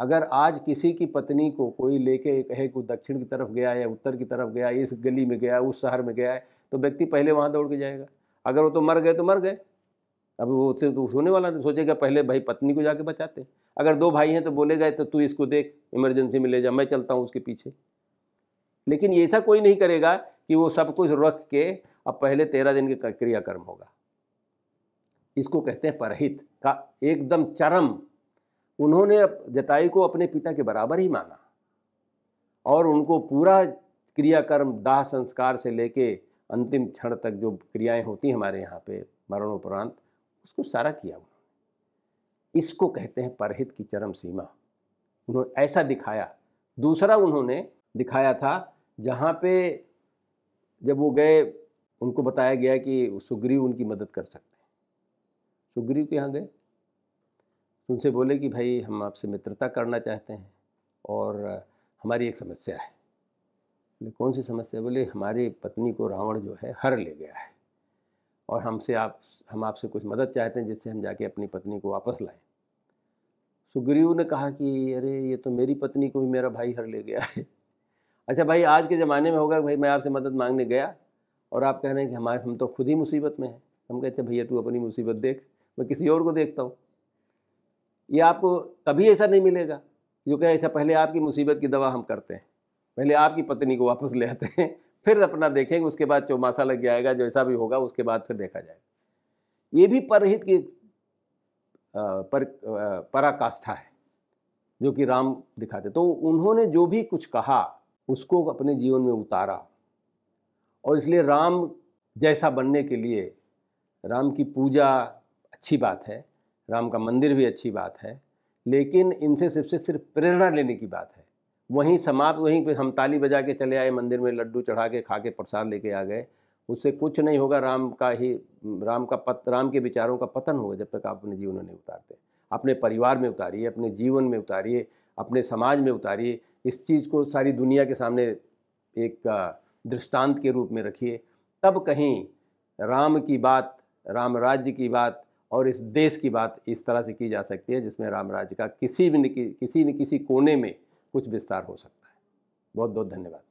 Speaker 1: अगर आज किसी की पत्नी को कोई लेके कहे को दक्षिण की तरफ गया या उत्तर की तरफ गया इस गली में गया उस शहर में गया है तो व्यक्ति पहले वहाँ दौड़ के जाएगा अगर वो तो मर गए तो मर गए अब वो उससे तो होने वाला नहीं सोचेगा पहले भाई पत्नी को जाके बचाते अगर दो भाई हैं तो बोले गए तो तू इसको देख इमरजेंसी में ले जा मैं चलता हूँ उसके पीछे लेकिन ऐसा कोई नहीं करेगा कि वो सब कुछ रख के अब पहले तेरह दिन के क्रियाकर्म होगा इसको कहते हैं परहित का एकदम चरम उन्होंने जटाई को अपने पिता के बराबर ही माना और उनको पूरा क्रियाकर्म दाह संस्कार से लेके अंतिम क्षण तक जो क्रियाएं होती हमारे यहाँ पे मरणोपरांत उसको सारा किया इसको कहते हैं परहित की चरम सीमा उन्होंने ऐसा दिखाया दूसरा उन्होंने दिखाया था जहाँ पे जब वो गए उनको बताया गया कि सुग्रीव उनकी मदद कर सकते हैं सुग्रीव के यहाँ गए उनसे बोले कि भाई हम आपसे मित्रता करना चाहते हैं और हमारी एक समस्या है बोले कौन सी समस्या बोले हमारी पत्नी को रावण जो है हर ले गया है और हमसे आप हम आपसे कुछ मदद चाहते हैं जिससे हम जाके अपनी पत्नी को वापस लाएं सुग्रीव ने कहा कि अरे ये तो मेरी पत्नी को भी मेरा भाई हर ले गया है अच्छा भाई आज के ज़माने में होगा भाई मैं आपसे मदद मांगने गया और आप कह रहे हैं कि हमारे हम तो खुद ही मुसीबत में हैं हम कहते हैं भैया तू अपनी मुसीबत देख मैं किसी और को देखता हूँ ये आपको कभी ऐसा नहीं मिलेगा जो कहे अच्छा पहले आपकी मुसीबत की दवा हम करते हैं पहले आपकी पत्नी को वापस ले आते हैं फिर अपना देखेंगे उसके बाद चौमासा लग जाएगा जैसा भी होगा उसके बाद फिर देखा जाएगा ये भी परहित की पर पराकाष्ठा है जो कि राम दिखाते तो उन्होंने जो भी कुछ कहा उसको अपने जीवन में उतारा और इसलिए राम जैसा बनने के लिए राम की पूजा अच्छी बात है राम का मंदिर भी अच्छी बात है लेकिन इनसे सबसे सिर्फ प्रेरणा लेने की बात है वहीं समाप्त वहीं पे हम ताली बजा के चले आए मंदिर में लड्डू चढ़ा के खा के प्रसाद लेके आ गए उससे कुछ नहीं होगा राम का ही राम का पत राम के विचारों का पतन होगा जब तक आप अपने जीवन में नहीं उतारते अपने परिवार में उतारिए अपने जीवन में उतारिए अपने समाज में उतारिए इस चीज़ को सारी दुनिया के सामने एक दृष्टांत के रूप में रखिए तब कहीं राम की बात राम राज्य की बात और इस देश की बात इस तरह से की जा सकती है जिसमें राम राज्य का किसी भी किसी न किसी कोने में कुछ विस्तार हो सकता है बहुत बहुत धन्यवाद